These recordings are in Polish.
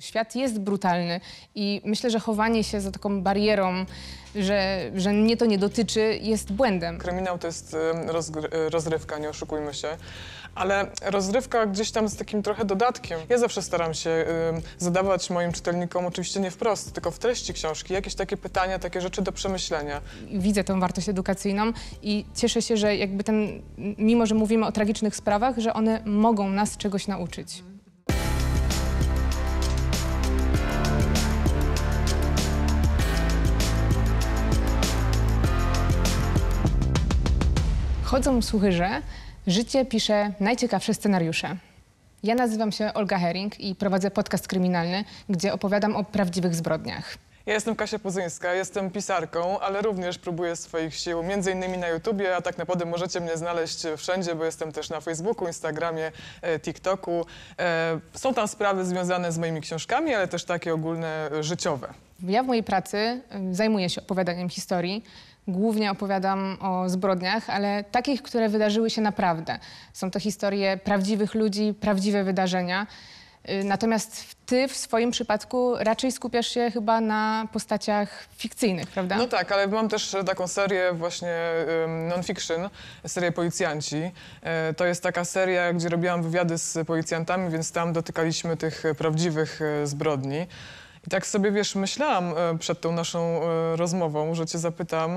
Świat jest brutalny i myślę, że chowanie się za taką barierą, że, że mnie to nie dotyczy, jest błędem. Kryminał to jest e, rozrywka, nie oszukujmy się, ale rozrywka gdzieś tam z takim trochę dodatkiem. Ja zawsze staram się zadawać moim czytelnikom, oczywiście nie wprost, tylko w treści książki, jakieś takie pytania, takie rzeczy do przemyślenia. Widzę tę wartość edukacyjną i cieszę się, że jakby ten, mimo że mówimy o tragicznych sprawach, że one mogą nas czegoś nauczyć. Chodzą słuchy, że życie pisze najciekawsze scenariusze. Ja nazywam się Olga Hering i prowadzę podcast kryminalny, gdzie opowiadam o prawdziwych zbrodniach. Ja jestem Kasia Pozyńska, jestem pisarką, ale również próbuję swoich sił między innymi na YouTubie, a tak naprawdę możecie mnie znaleźć wszędzie, bo jestem też na Facebooku, Instagramie, e, TikToku. E, są tam sprawy związane z moimi książkami, ale też takie ogólne e, życiowe. Ja w mojej pracy y, zajmuję się opowiadaniem historii głównie opowiadam o zbrodniach, ale takich, które wydarzyły się naprawdę. Są to historie prawdziwych ludzi, prawdziwe wydarzenia. Y, natomiast ty w swoim przypadku raczej skupiasz się chyba na postaciach fikcyjnych, prawda? No tak, ale mam też taką serię właśnie non-fiction, serię Policjanci. Y, to jest taka seria, gdzie robiłam wywiady z policjantami, więc tam dotykaliśmy tych prawdziwych y, zbrodni. I tak sobie, wiesz, myślałam e, przed tą naszą e, rozmową, że cię zapytam,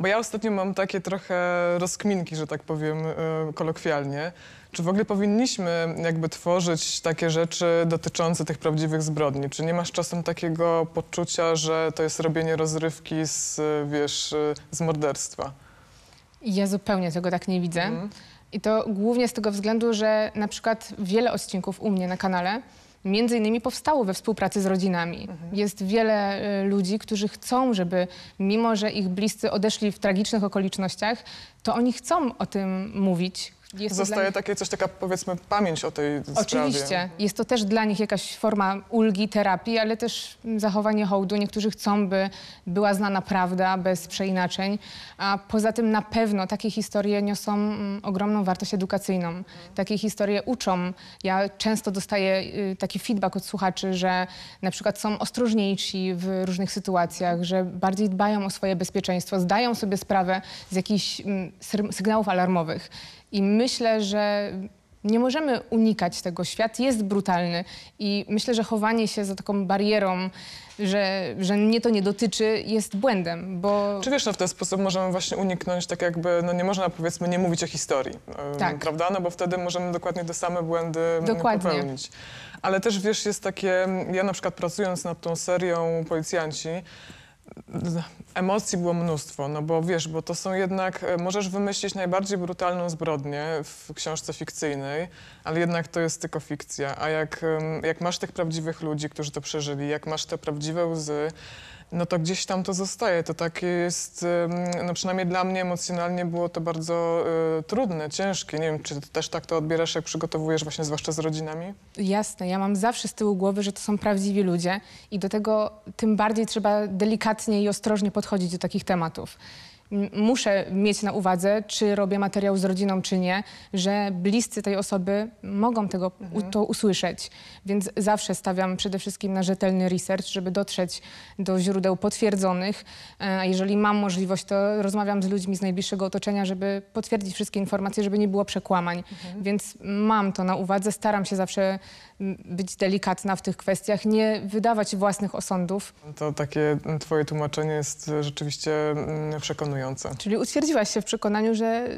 bo ja ostatnio mam takie trochę rozkminki, że tak powiem e, kolokwialnie. Czy w ogóle powinniśmy jakby tworzyć takie rzeczy dotyczące tych prawdziwych zbrodni? Czy nie masz czasem takiego poczucia, że to jest robienie rozrywki z, wiesz, z morderstwa? Ja zupełnie tego tak nie widzę. Mhm. I to głównie z tego względu, że na przykład wiele odcinków u mnie na kanale między innymi powstało we współpracy z rodzinami. Mhm. Jest wiele y, ludzi, którzy chcą, żeby mimo, że ich bliscy odeszli w tragicznych okolicznościach, to oni chcą o tym mówić, jest Zostaje nich... takie coś, taka powiedzmy pamięć o tej Oczywiście. sprawie. Oczywiście. Jest to też dla nich jakaś forma ulgi, terapii, ale też mm, zachowanie hołdu. Niektórzy chcą, by była znana prawda bez przeinaczeń. A poza tym na pewno takie historie niosą mm, ogromną wartość edukacyjną. Takie historie uczą. Ja często dostaję y, taki feedback od słuchaczy, że na przykład są ostrożniejsi w różnych sytuacjach, że bardziej dbają o swoje bezpieczeństwo, zdają sobie sprawę z jakichś mm, sygnałów alarmowych. I myślę, że nie możemy unikać tego. Świat jest brutalny i myślę, że chowanie się za taką barierą, że, że mnie to nie dotyczy, jest błędem, bo... Czy wiesz, no w ten sposób możemy właśnie uniknąć, tak jakby, no nie można powiedzmy nie mówić o historii, e, tak. prawda? No bo wtedy możemy dokładnie te same błędy e, dokładnie. popełnić. Ale też wiesz, jest takie, ja na przykład pracując nad tą serią Policjanci, Emocji było mnóstwo, no bo wiesz, bo to są jednak, e, możesz wymyślić najbardziej brutalną zbrodnię w książce fikcyjnej, ale jednak to jest tylko fikcja. A jak, jak masz tych prawdziwych ludzi, którzy to przeżyli, jak masz te prawdziwe łzy, no to gdzieś tam to zostaje. To takie jest, no przynajmniej dla mnie emocjonalnie było to bardzo y, trudne, ciężkie. Nie wiem, czy ty też tak to odbierasz, jak przygotowujesz właśnie zwłaszcza z rodzinami? Jasne, ja mam zawsze z tyłu głowy, że to są prawdziwi ludzie i do tego tym bardziej trzeba delikatnie i ostrożnie podchodzić do takich tematów muszę mieć na uwadze, czy robię materiał z rodziną, czy nie, że bliscy tej osoby mogą tego, mhm. to usłyszeć. Więc zawsze stawiam przede wszystkim na rzetelny research, żeby dotrzeć do źródeł potwierdzonych. E, a jeżeli mam możliwość, to rozmawiam z ludźmi z najbliższego otoczenia, żeby potwierdzić wszystkie informacje, żeby nie było przekłamań. Mhm. Więc mam to na uwadze, staram się zawsze być delikatna w tych kwestiach, nie wydawać własnych osądów. To takie twoje tłumaczenie jest rzeczywiście mm, przekonujące. Czyli utwierdziłaś się w przekonaniu, że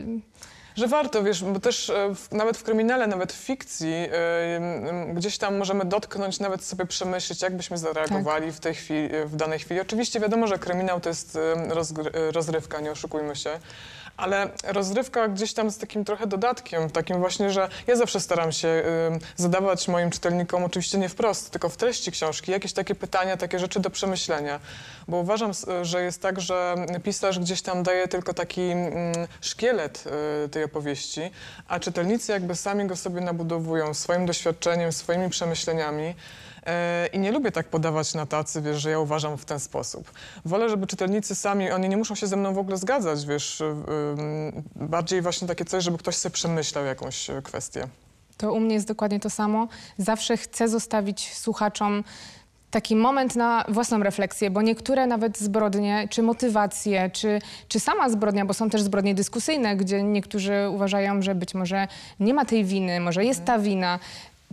że warto, wiesz, bo też e, w, nawet w kryminale, nawet w fikcji e, gdzieś tam możemy dotknąć, nawet sobie przemyśleć, jak byśmy zareagowali tak. w tej chwili, w danej chwili. Oczywiście wiadomo, że kryminał to jest e, rozrywka, nie oszukujmy się ale rozrywka gdzieś tam z takim trochę dodatkiem, takim właśnie, że ja zawsze staram się zadawać moim czytelnikom, oczywiście nie wprost, tylko w treści książki, jakieś takie pytania, takie rzeczy do przemyślenia, bo uważam, y, że jest tak, że pisarz gdzieś tam daje tylko taki szkielet y, tej opowieści, a czytelnicy jakby sami go sobie nabudowują swoim doświadczeniem, swoimi przemyśleniami. E, i nie lubię tak podawać na tacy, wiesz, że ja uważam w ten sposób. Wolę, żeby czytelnicy sami, oni nie muszą się ze mną w ogóle zgadzać, wiesz, bardziej właśnie takie coś, żeby ktoś sobie przemyślał jakąś e, kwestię. To u mnie jest dokładnie to samo. Zawsze chcę zostawić słuchaczom taki moment na własną refleksję, bo niektóre nawet zbrodnie, czy motywacje, czy, czy sama zbrodnia, bo są też zbrodnie dyskusyjne, gdzie niektórzy uważają, że być może nie ma tej winy, może jest ta wina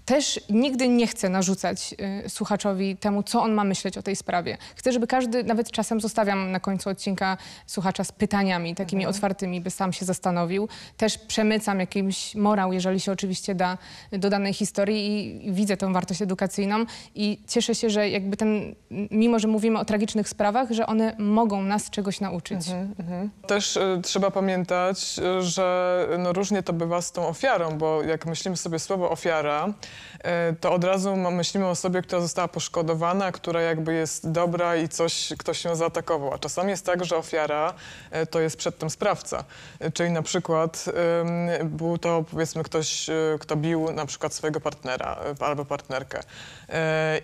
też nigdy nie chcę narzucać y, słuchaczowi temu, co on ma myśleć o tej sprawie. Chcę, żeby każdy, nawet czasem zostawiam na końcu odcinka słuchacza z pytaniami takimi mhm. otwartymi, by sam się zastanowił. Też przemycam jakimś morał, jeżeli się oczywiście da, do danej historii i, i widzę tę wartość edukacyjną i cieszę się, że jakby ten, mimo że mówimy o tragicznych sprawach, że one mogą nas czegoś nauczyć. Mhm, mhm. Też y, trzeba pamiętać, y, że no, różnie to bywa z tą ofiarą, bo jak myślimy sobie słowo ofiara, E, to od razu myślimy o osobie, która została poszkodowana, która jakby jest dobra i coś, ktoś ją zaatakował. A czasami jest tak, że ofiara e, to jest przedtem sprawca. E, czyli na przykład był to powiedzmy ktoś, kto bił na przykład swojego partnera albo partnerkę.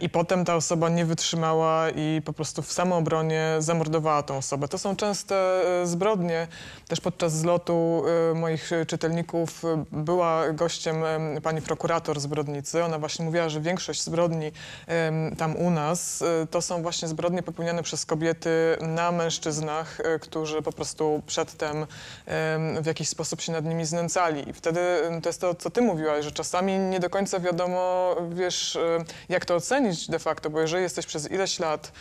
I potem ta osoba nie wytrzymała i po prostu w samoobronie zamordowała tą osobę. To są częste zbrodnie. Też podczas zlotu moich czytelników była gościem pani prokurator zbrodni ona właśnie mówiła, że większość zbrodni tam u nas e, to są właśnie zbrodnie popełniane przez kobiety na mężczyznach, e, którzy po prostu przedtem w jakiś sposób się nad nimi znęcali. I wtedy to jest to, co ty mówiłaś, że czasami nie do końca wiadomo, wiesz, e, jak to ocenić de facto, bo jeżeli jesteś przez ileś lat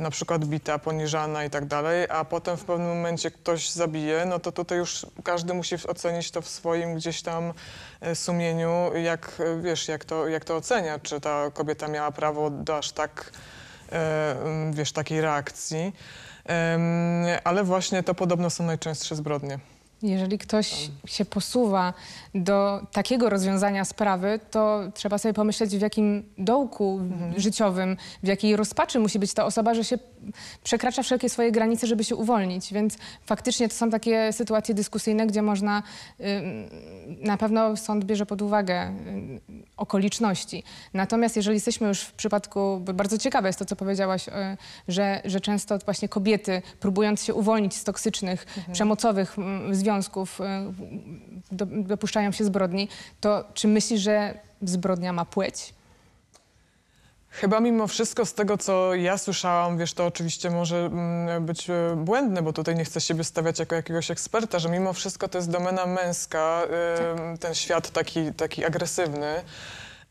na przykład bita, poniżana i tak dalej, a potem w pewnym momencie ktoś zabije, no to tutaj już każdy musi ocenić to w swoim gdzieś tam e, sumieniu, jak, e, wiesz, jak to, jak to ocenia, czy ta kobieta miała prawo do aż tak, e, mm, wiesz, takiej reakcji. Ale właśnie to podobno są najczęstsze zbrodnie. Jeżeli ktoś się posuwa do takiego rozwiązania sprawy, to trzeba sobie pomyśleć, w jakim dołku mhm. życiowym, w jakiej rozpaczy musi być ta osoba, że się przekracza wszelkie swoje granice, żeby się uwolnić. Więc faktycznie to są takie sytuacje dyskusyjne, gdzie można, na pewno sąd bierze pod uwagę okoliczności. Natomiast jeżeli jesteśmy już w przypadku, bo bardzo ciekawe jest to, co powiedziałaś, e, że, że często właśnie kobiety, próbując się uwolnić z toksycznych, mhm. przemocowych związków, e, dopuszczają się zbrodni, to czy myślisz, że zbrodnia ma płeć? Chyba mimo wszystko z tego, co ja słyszałam, wiesz, to oczywiście może mm, być e, błędne, bo tutaj nie chcę siebie stawiać jako jakiegoś eksperta, że mimo wszystko to jest domena męska, e, tak. ten świat taki, taki agresywny.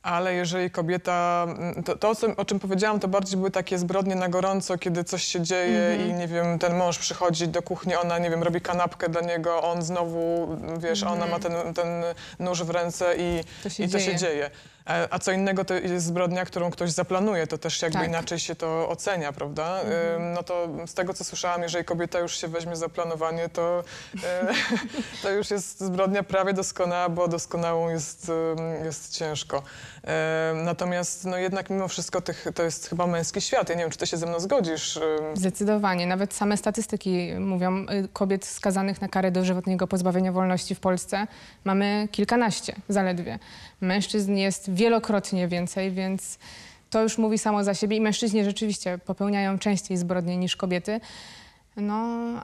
Ale jeżeli kobieta, mm, to, to o czym powiedziałam, to bardziej były takie zbrodnie na gorąco, kiedy coś się dzieje mm -hmm. i nie wiem, ten mąż przychodzi do kuchni, ona nie wiem, robi kanapkę dla niego, on znowu, wiesz, mm -hmm. ona mhm. ma ten, ten nóż w ręce i to się, i to się dzieje. A co innego to jest zbrodnia, którą ktoś zaplanuje, to też jakby tak. inaczej się to ocenia, prawda? Mhm. No to z tego, co słyszałam, jeżeli kobieta już się weźmie za planowanie, to, e, to już jest zbrodnia prawie doskonała, bo doskonałą jest, jest ciężko. Natomiast no jednak mimo wszystko tych, to jest chyba męski świat. Ja nie wiem, czy ty się ze mną zgodzisz? Zdecydowanie. Nawet same statystyki mówią y, kobiet skazanych na karę dożywotniego pozbawienia wolności w Polsce mamy kilkanaście zaledwie. Mężczyzn jest wielokrotnie więcej, więc to już mówi samo za siebie i mężczyźni rzeczywiście popełniają częściej zbrodnie niż kobiety. No,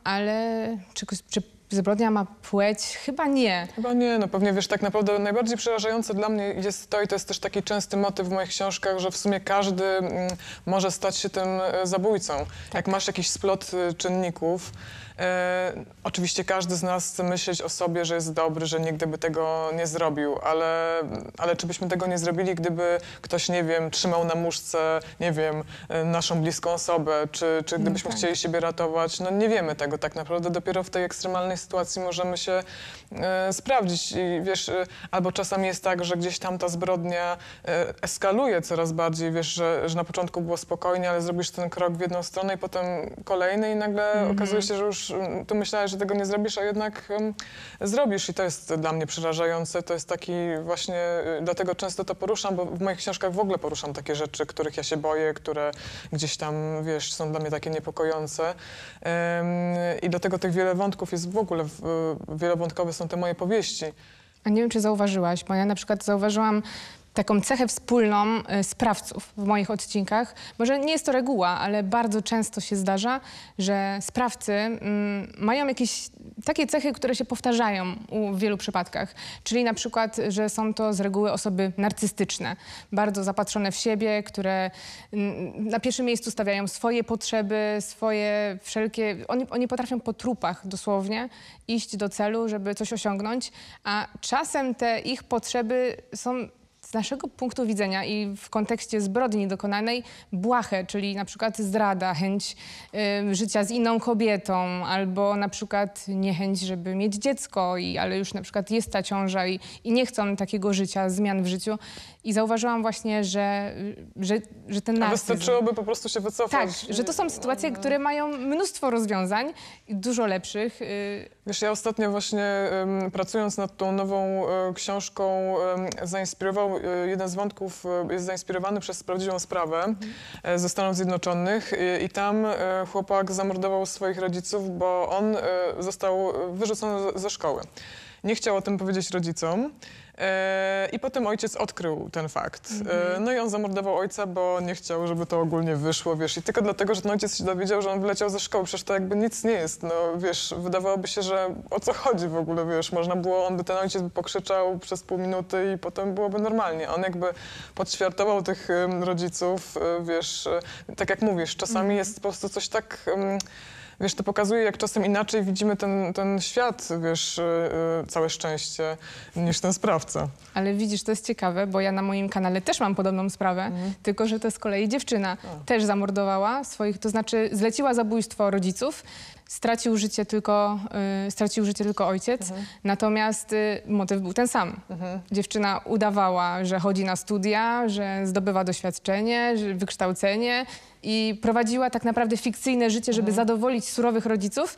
ale czy, czy zbrodnia ma płeć? Chyba nie. Chyba nie, no pewnie wiesz, tak naprawdę najbardziej przerażające dla mnie jest to i to jest też taki częsty motyw w moich książkach, że w sumie każdy m, mm, może stać się tym e, zabójcą. Tak. Jak masz jakiś splot e, czynników, E, oczywiście każdy z nas chce myśleć o sobie, że jest dobry, że nigdy by tego nie zrobił, ale, ale czy byśmy tego nie zrobili, gdyby ktoś, nie wiem, trzymał na muszce, nie wiem, e, naszą bliską osobę, czy, czy no gdybyśmy no tak. chcieli siebie ratować, no nie wiemy tego tak naprawdę. Dopiero w tej ekstremalnej sytuacji możemy się e, sprawdzić i wiesz, albo czasami jest tak, że gdzieś tam ta zbrodnia eskaluje coraz bardziej, wiesz, że, że na początku było spokojnie, ale zrobisz ten krok w jedną stronę i potem kolejny i nagle mm -hmm. okazuje się, że już Mm, tu myślałaś, że tego nie zrobisz, a jednak zrobisz i to jest dla mnie przerażające. To jest taki właśnie, y, dlatego często to poruszam, bo w moich książkach w ogóle poruszam takie rzeczy, których ja się boję, które gdzieś tam, wiesz, są dla mnie takie niepokojące. I dlatego tych wiele wątków jest w ogóle, wielowątkowe są te moje powieści. A nie wiem, czy zauważyłaś, bo ja na przykład zauważyłam taką cechę wspólną y, sprawców w moich odcinkach. Może nie jest to reguła, ale bardzo często się zdarza, że sprawcy mm, mają jakieś takie cechy, które się powtarzają w wielu przypadkach. Czyli na przykład, że są to z reguły osoby narcystyczne, bardzo zapatrzone w siebie, które mm, na pierwszym miejscu stawiają swoje potrzeby, swoje wszelkie... Oni, oni potrafią po trupach dosłownie iść do celu, żeby coś osiągnąć, a czasem te ich potrzeby są z naszego punktu widzenia i w kontekście zbrodni dokonanej błahe, czyli na przykład zdrada, chęć y, życia z inną kobietą albo na przykład niechęć, żeby mieć dziecko, i, ale już na przykład jest ta ciąża i, i nie chcą takiego życia, zmian w życiu, i zauważyłam właśnie, że, że, że ten narcyzm... A wystarczyłoby po prostu się wycofać. Tak, że to są sytuacje, które mają mnóstwo rozwiązań, dużo lepszych. Y- wiesz, ja ostatnio właśnie pracując nad tą nową e, książką zainspirował, e, jeden z wątków e, jest zainspirowany przez prawdziwą sprawę ze Stanów Zjednoczonych i tam chłopak zamordował swoich rodziców, bo on został wyrzucony ze szkoły. Nie chciał o tym powiedzieć rodzicom. E, I potem ojciec odkrył ten fakt. E, mhm. No i on zamordował ojca, bo nie chciał, żeby to ogólnie wyszło, wiesz. I tylko dlatego, że ten ojciec się dowiedział, że on wyleciał ze szkoły. Przecież to jakby nic nie jest, no wiesz. Wydawałoby się, że o co chodzi w ogóle, wiesz. Można było, on by ten ojciec by pokrzyczał przez pół minuty i potem byłoby normalnie. On jakby podświartował tych rodziców, e, wiesz. Tak jak mówisz, czasami mhm. jest po prostu coś tak... Um, Wiesz, to pokazuje, jak czasem inaczej widzimy ten, ten świat, wiesz, y, y, całe szczęście, niż ten sprawca. Ale widzisz, to jest ciekawe, bo ja na moim kanale też mam podobną sprawę, mhm. tylko że to z kolei dziewczyna A. też zamordowała swoich, to znaczy zleciła zabójstwo rodziców, stracił życie tylko, y, stracił życie tylko ojciec, mhm. natomiast y, motyw był ten sam. Mhm. Dziewczyna udawała, że chodzi na studia, że zdobywa doświadczenie, że wykształcenie, i prowadziła tak naprawdę fikcyjne życie, żeby mhm. zadowolić surowych rodziców.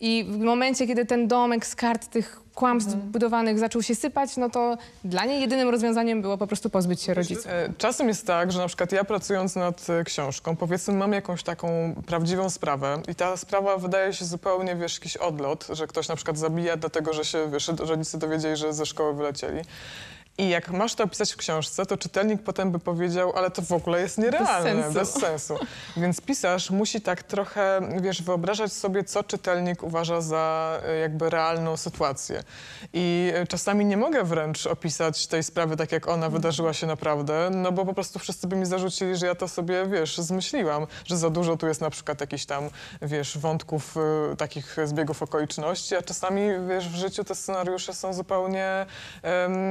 I w momencie, kiedy ten domek z kart tych kłamstw mhm. budowanych zaczął się sypać, no to dla niej jedynym rozwiązaniem było po prostu pozbyć się rodziców. E, czasem jest tak, że na przykład ja pracując nad e, książką, powiedzmy mam jakąś taką prawdziwą sprawę i ta sprawa wydaje się zupełnie, wiesz, jakiś odlot, że ktoś na przykład zabija dlatego, że się, wiesz, rodzice dowiedzieli, że ze szkoły wylecieli. I jak masz to opisać w książce, to czytelnik potem by powiedział, ale to w ogóle jest nierealne, bez sensu. Bez sensu. Więc pisarz musi tak trochę, wiesz, wyobrażać sobie, co czytelnik uważa za e, jakby realną sytuację. I e, czasami nie mogę wręcz opisać tej sprawy tak, jak ona wydarzyła się naprawdę, no bo po prostu wszyscy by mi zarzucili, że ja to sobie, wiesz, zmyśliłam, że za dużo tu jest na przykład jakichś tam, wiesz, wątków e, takich zbiegów okoliczności, a czasami, wiesz, w życiu te scenariusze są zupełnie,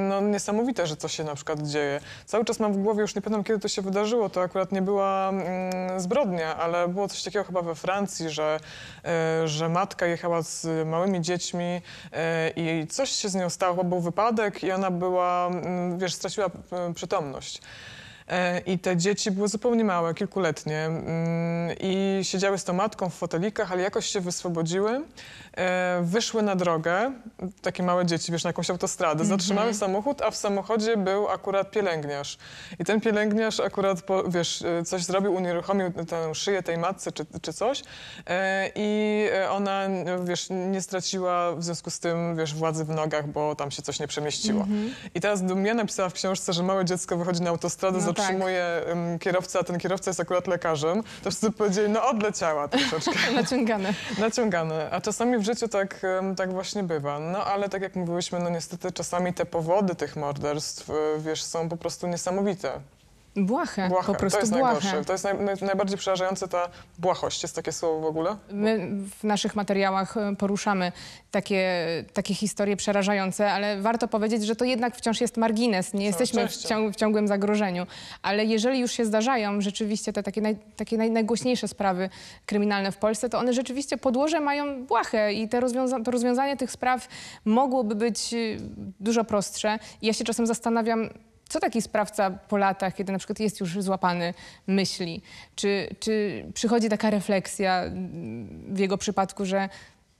no, niesamowite niesamowite, że coś się na przykład dzieje. Cały czas mam w głowie, już nie pamiętam kiedy to się wydarzyło, to akurat nie była mm, zbrodnia, ale było coś takiego chyba we Francji, że, e, że matka jechała z małymi dziećmi e, i coś się z nią stało, bo był wypadek i ona była, mm, wiesz, straciła e, przytomność. I te dzieci były zupełnie małe, kilkuletnie. Mm, I siedziały z tą matką w fotelikach, ale jakoś się wyswobodziły. E, wyszły na drogę, takie małe dzieci, wiesz, na jakąś autostradę, mhm. zatrzymały samochód, a w samochodzie był akurat pielęgniarz. I ten pielęgniarz akurat, po, wiesz, e, coś zrobił, unieruchomił tę szyję tej matce czy, czy coś e, i ona, wiesz, nie straciła w związku z tym, wiesz, władzy w nogach, bo tam się coś nie przemieściło. Mhm. I teraz ja napisała w książce, że małe dziecko wychodzi na autostradę, No tak. zatrzymuje em, kierowcę, a ten kierowca jest akurat lekarzem, to wszyscy powiedzieli, no odleciała troszeczkę. Naciągane. Naciągane. A czasami w życiu tak, tak właśnie bywa. No ale tak jak mówiłyśmy, no niestety czasami te powody tych morderstw, e, wiesz, są po prostu niesamowite. Błahe, Błahe. po prostu to jest błahe. Najgorsze. To jest naj, naj, najbardziej przerażające ta błahość, jest takie słowo w ogóle? My w naszych materiałach e, poruszamy takie, takie historie przerażające, ale warto powiedzieć, że to jednak wciąż jest margines, nie jesteśmy w, ciąg, w, ciągłym zagrożeniu. Ale jeżeli już się zdarzają rzeczywiście te takie, naj, takie naj, najgłośniejsze sprawy kryminalne w Polsce, to one rzeczywiście podłoże mają błahe i te rozwiąza to rozwiązanie tych spraw mogłoby być e, dużo prostsze. I ja się czasem zastanawiam, co taki sprawca po latach, kiedy na przykład jest już złapany, myśli? Czy, czy przychodzi taka refleksja mm, w jego przypadku, że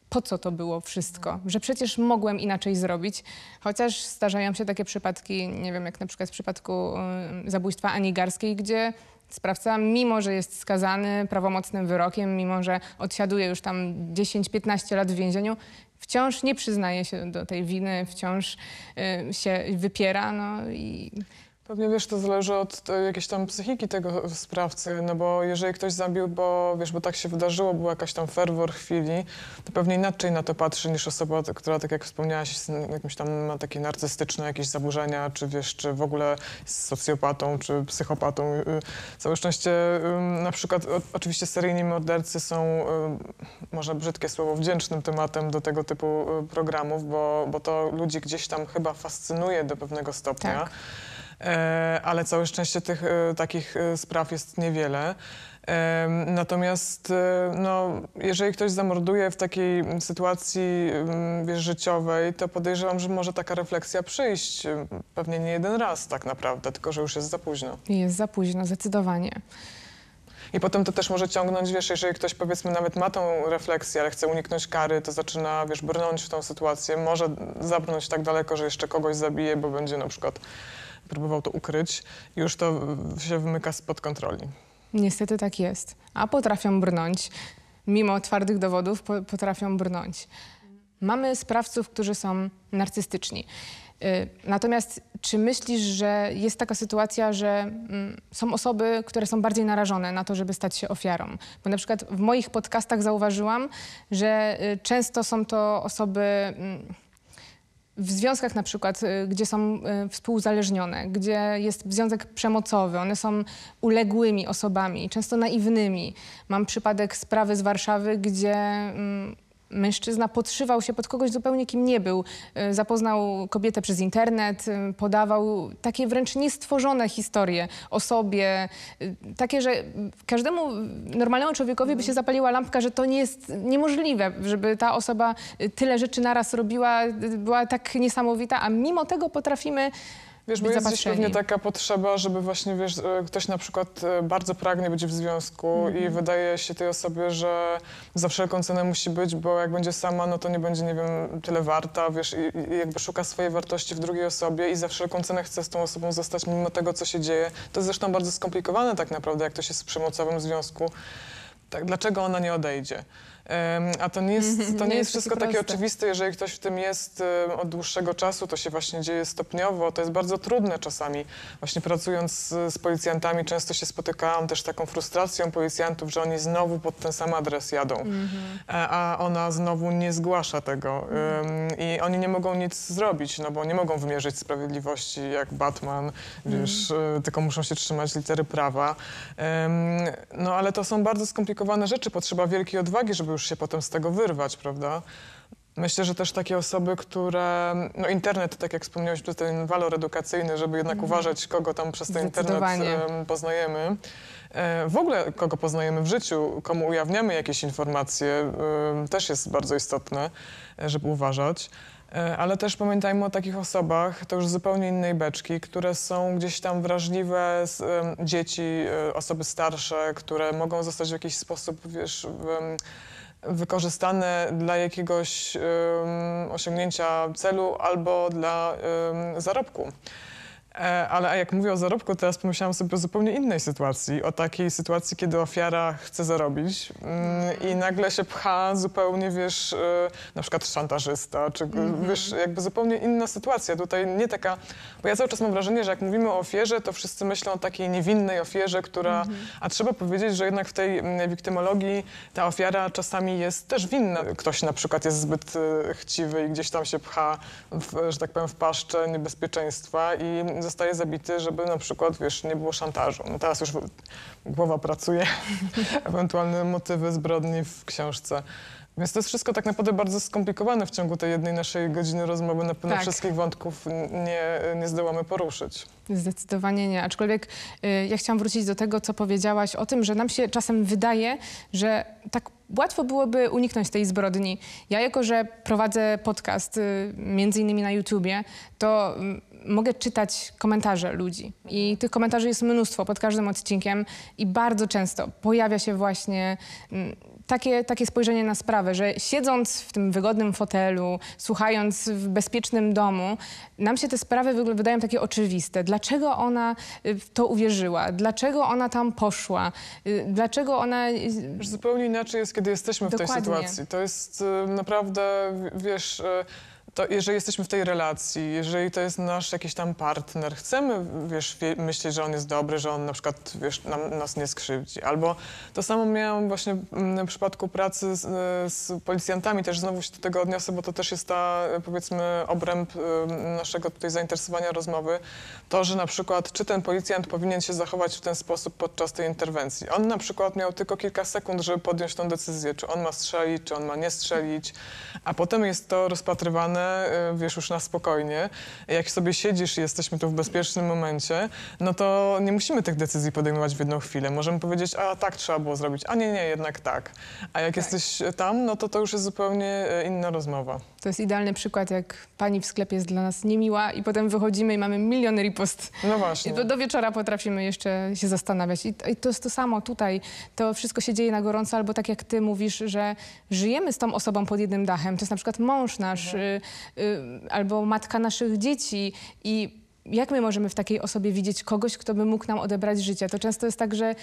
po co to było wszystko, że przecież mogłem inaczej zrobić. Chociaż zdarzają się takie przypadki, nie wiem, jak na przykład w przypadku mm, zabójstwa Ani Garskiej, gdzie sprawca, mimo że jest skazany prawomocnym wyrokiem, mimo że odsiaduje już tam 10-15 lat w więzieniu, wciąż nie przyznaje się do tej winy, wciąż y, się wypiera. No i Pewnie wiesz, to zależy od e, jakiejś tam psychiki tego sprawcy, no bo jeżeli ktoś zabił, bo wiesz, bo tak się wydarzyło, był jakaś tam ferwor chwili, to pewnie inaczej na to patrzy niż osoba, która tak jak wspomniałaś, jakimś tam ma takie narcystyczne jakieś zaburzenia, czy wiesz, czy w ogóle jest socjopatą, czy psychopatą. Y, y, całe szczęście na przykład oczywiście seryjni mordercy są, y, może brzydkie słowo, wdzięcznym tematem do tego typu programów, bo, bo to ludzi gdzieś tam chyba fascynuje do pewnego stopnia. Tak. E, ale całe szczęście tych e, takich e, spraw jest niewiele. Natomiast no, jeżeli ktoś zamorduje w takiej sytuacji mm, wiesz, życiowej, to podejrzewam, że może taka refleksja przyjść pewnie nie jeden raz tak naprawdę, tylko że już jest za późno. Jest za późno, zdecydowanie. I potem to też może ciągnąć, wiesz, jeżeli ktoś powiedzmy nawet ma tą refleksję, ale chce uniknąć kary, to zaczyna, wiesz, brnąć w tą sytuację, może zabrnąć tak daleko, że jeszcze kogoś zabije, bo będzie na przykład próbował to ukryć, już to się wymyka spod kontroli. Niestety tak jest. A potrafią brnąć. Mimo twardych dowodów po potrafią brnąć. Mamy sprawców, którzy są narcystyczni. Y, natomiast czy myślisz, że jest taka sytuacja, że mm, są osoby, które są bardziej narażone na to, żeby stać się ofiarą? Bo na przykład w moich podcastach zauważyłam, że y, często są to osoby mm, w związkach na przykład, y, gdzie są y, współzależnione, gdzie jest związek przemocowy, one są uległymi osobami, często naiwnymi. Mam przypadek sprawy z Warszawy, gdzie... Mm, mężczyzna podszywał się pod kogoś zupełnie kim nie był. E, zapoznał kobietę przez internet, e, podawał takie wręcz niestworzone historie o sobie, e, takie, że każdemu normalnemu człowiekowi by się zapaliła lampka, że to nie jest niemożliwe, żeby ta osoba tyle rzeczy naraz robiła, była tak niesamowita, a mimo tego potrafimy Wiesz, bo jest pewnie taka potrzeba, żeby właśnie, wiesz, e, ktoś na przykład e, bardzo pragnie być w związku mm -hmm. i mhm. wydaje się tej osobie, że za wszelką cenę musi być, bo jak będzie sama, no to nie będzie, nie wiem, tyle warta, wiesz, i, i jakby szuka swojej wartości w drugiej osobie i za wszelką cenę chce z tą osobą zostać mimo tego, co się dzieje. To jest zresztą bardzo skomplikowane tak naprawdę, jak to się z przemocowym związku. Tak, dlaczego ona nie odejdzie? A to nie jest, to nie, nie jest wszystko takie proste. oczywiste, jeżeli ktoś w tym jest od dłuższego czasu, to się właśnie dzieje stopniowo. To jest bardzo trudne czasami. Właśnie pracując z, policjantami często się spotykałam też z taką frustracją policjantów, że oni znowu pod ten sam adres jadą, mhm. e, a ona znowu nie zgłasza tego. Mm. I oni nie mogą nic zrobić, no bo nie mogą wymierzyć sprawiedliwości jak Batman, mm. wiesz, e, tylko muszą się trzymać litery prawa. No ale to są bardzo skomplikowane rzeczy, potrzeba wielkiej odwagi, żeby już się potem z tego wyrwać, prawda? Myślę, że też takie osoby, które. No internet, tak jak wspomniałeś, to ten walor edukacyjny, żeby jednak mm. uważać, kogo tam przez ten internet um, poznajemy. E, w ogóle kogo poznajemy w życiu, komu ujawniamy jakieś informacje, y, też jest bardzo istotne, e, żeby uważać. E, ale też pamiętajmy o takich osobach, to już zupełnie innej beczki, które są gdzieś tam wrażliwe, z, y, dzieci, y, osoby starsze, które mogą zostać w jakiś sposób, wiesz, wykorzystane dla jakiegoś osiągnięcia celu albo dla zarobku. E, ale a jak mówię o zarobku, teraz pomyślałam sobie o zupełnie innej sytuacji. O takiej sytuacji, kiedy ofiara chce zarobić yy, i nagle się pcha zupełnie, wiesz, yy, na przykład szantażysta, czy mhm. wiesz, jakby zupełnie inna sytuacja. Tutaj nie taka, bo ja cały czas mam wrażenie, że jak mówimy o ofierze, to wszyscy myślą o takiej niewinnej ofierze, która, mhm. a trzeba powiedzieć, że jednak w tej wiktymologii ta ofiara czasami jest też winna. Ktoś na przykład jest zbyt e, chciwy i gdzieś tam się pcha, w, że tak powiem, w paszczę niebezpieczeństwa i zostaje zabity, żeby na przykład, wiesz, nie było szantażu. No teraz już głowa pracuje, ewentualne motywy zbrodni w książce. Więc to jest wszystko tak naprawdę bardzo skomplikowane w ciągu tej jednej naszej godziny rozmowy. Na pewno tak. wszystkich wątków nie, nie zdołamy poruszyć. Zdecydowanie nie. Aczkolwiek y, ja chciałam wrócić do tego, co powiedziałaś o tym, że nam się czasem wydaje, że tak łatwo byłoby uniknąć tej zbrodni. Ja jako, że prowadzę podcast y, między innymi na YouTubie, to... Y, mogę czytać komentarze ludzi. I tych komentarzy jest mnóstwo pod każdym odcinkiem i bardzo często pojawia się właśnie mm, takie, takie spojrzenie na sprawę, że siedząc w tym wygodnym fotelu, słuchając w bezpiecznym domu, nam się te sprawy wydają takie oczywiste. Dlaczego ona y, w to uwierzyła? Dlaczego ona tam poszła? Y, dlaczego ona... Y, zupełnie inaczej jest, kiedy jesteśmy Dokładnie. w tej sytuacji. To jest naprawdę, wiesz to jeżeli jesteśmy w tej relacji, jeżeli to jest nasz jakiś tam partner, chcemy, wiesz, myśleć, że on jest dobry, że on na przykład, wiesz, nam, nas nie skrzywdzi. Albo to samo miałam właśnie w przypadku pracy z, z policjantami, też znowu się do tego odniosę, bo to też jest ta, powiedzmy, obręb naszego tutaj zainteresowania rozmowy. To, że na przykład, czy ten policjant powinien się zachować w ten sposób podczas tej interwencji. On na przykład miał tylko kilka sekund, żeby podjąć tą decyzję, czy on ma strzelić, czy on ma nie strzelić, a potem jest to rozpatrywane Y, wiesz, już na spokojnie, jak sobie siedzisz i jesteśmy tu w bezpiecznym momencie, no to nie musimy tych decyzji podejmować w jedną chwilę. Możemy powiedzieć, a tak trzeba było zrobić, a nie, nie, jednak tak. A jak tak. jesteś tam, no to to już jest zupełnie y, inna rozmowa. To jest idealny przykład, jak pani w sklepie jest dla nas niemiła i potem wychodzimy i mamy milion ripost. No właśnie. I do, do wieczora potrafimy jeszcze się zastanawiać. I, I to jest to samo tutaj. To wszystko się dzieje na gorąco, albo tak jak ty mówisz, że żyjemy z tą osobą pod jednym dachem. To jest na przykład mąż nasz, mhm. Y, Y, albo matka naszych dzieci i jak my możemy w takiej osobie widzieć kogoś, kto by mógł nam odebrać życie? To często jest tak, że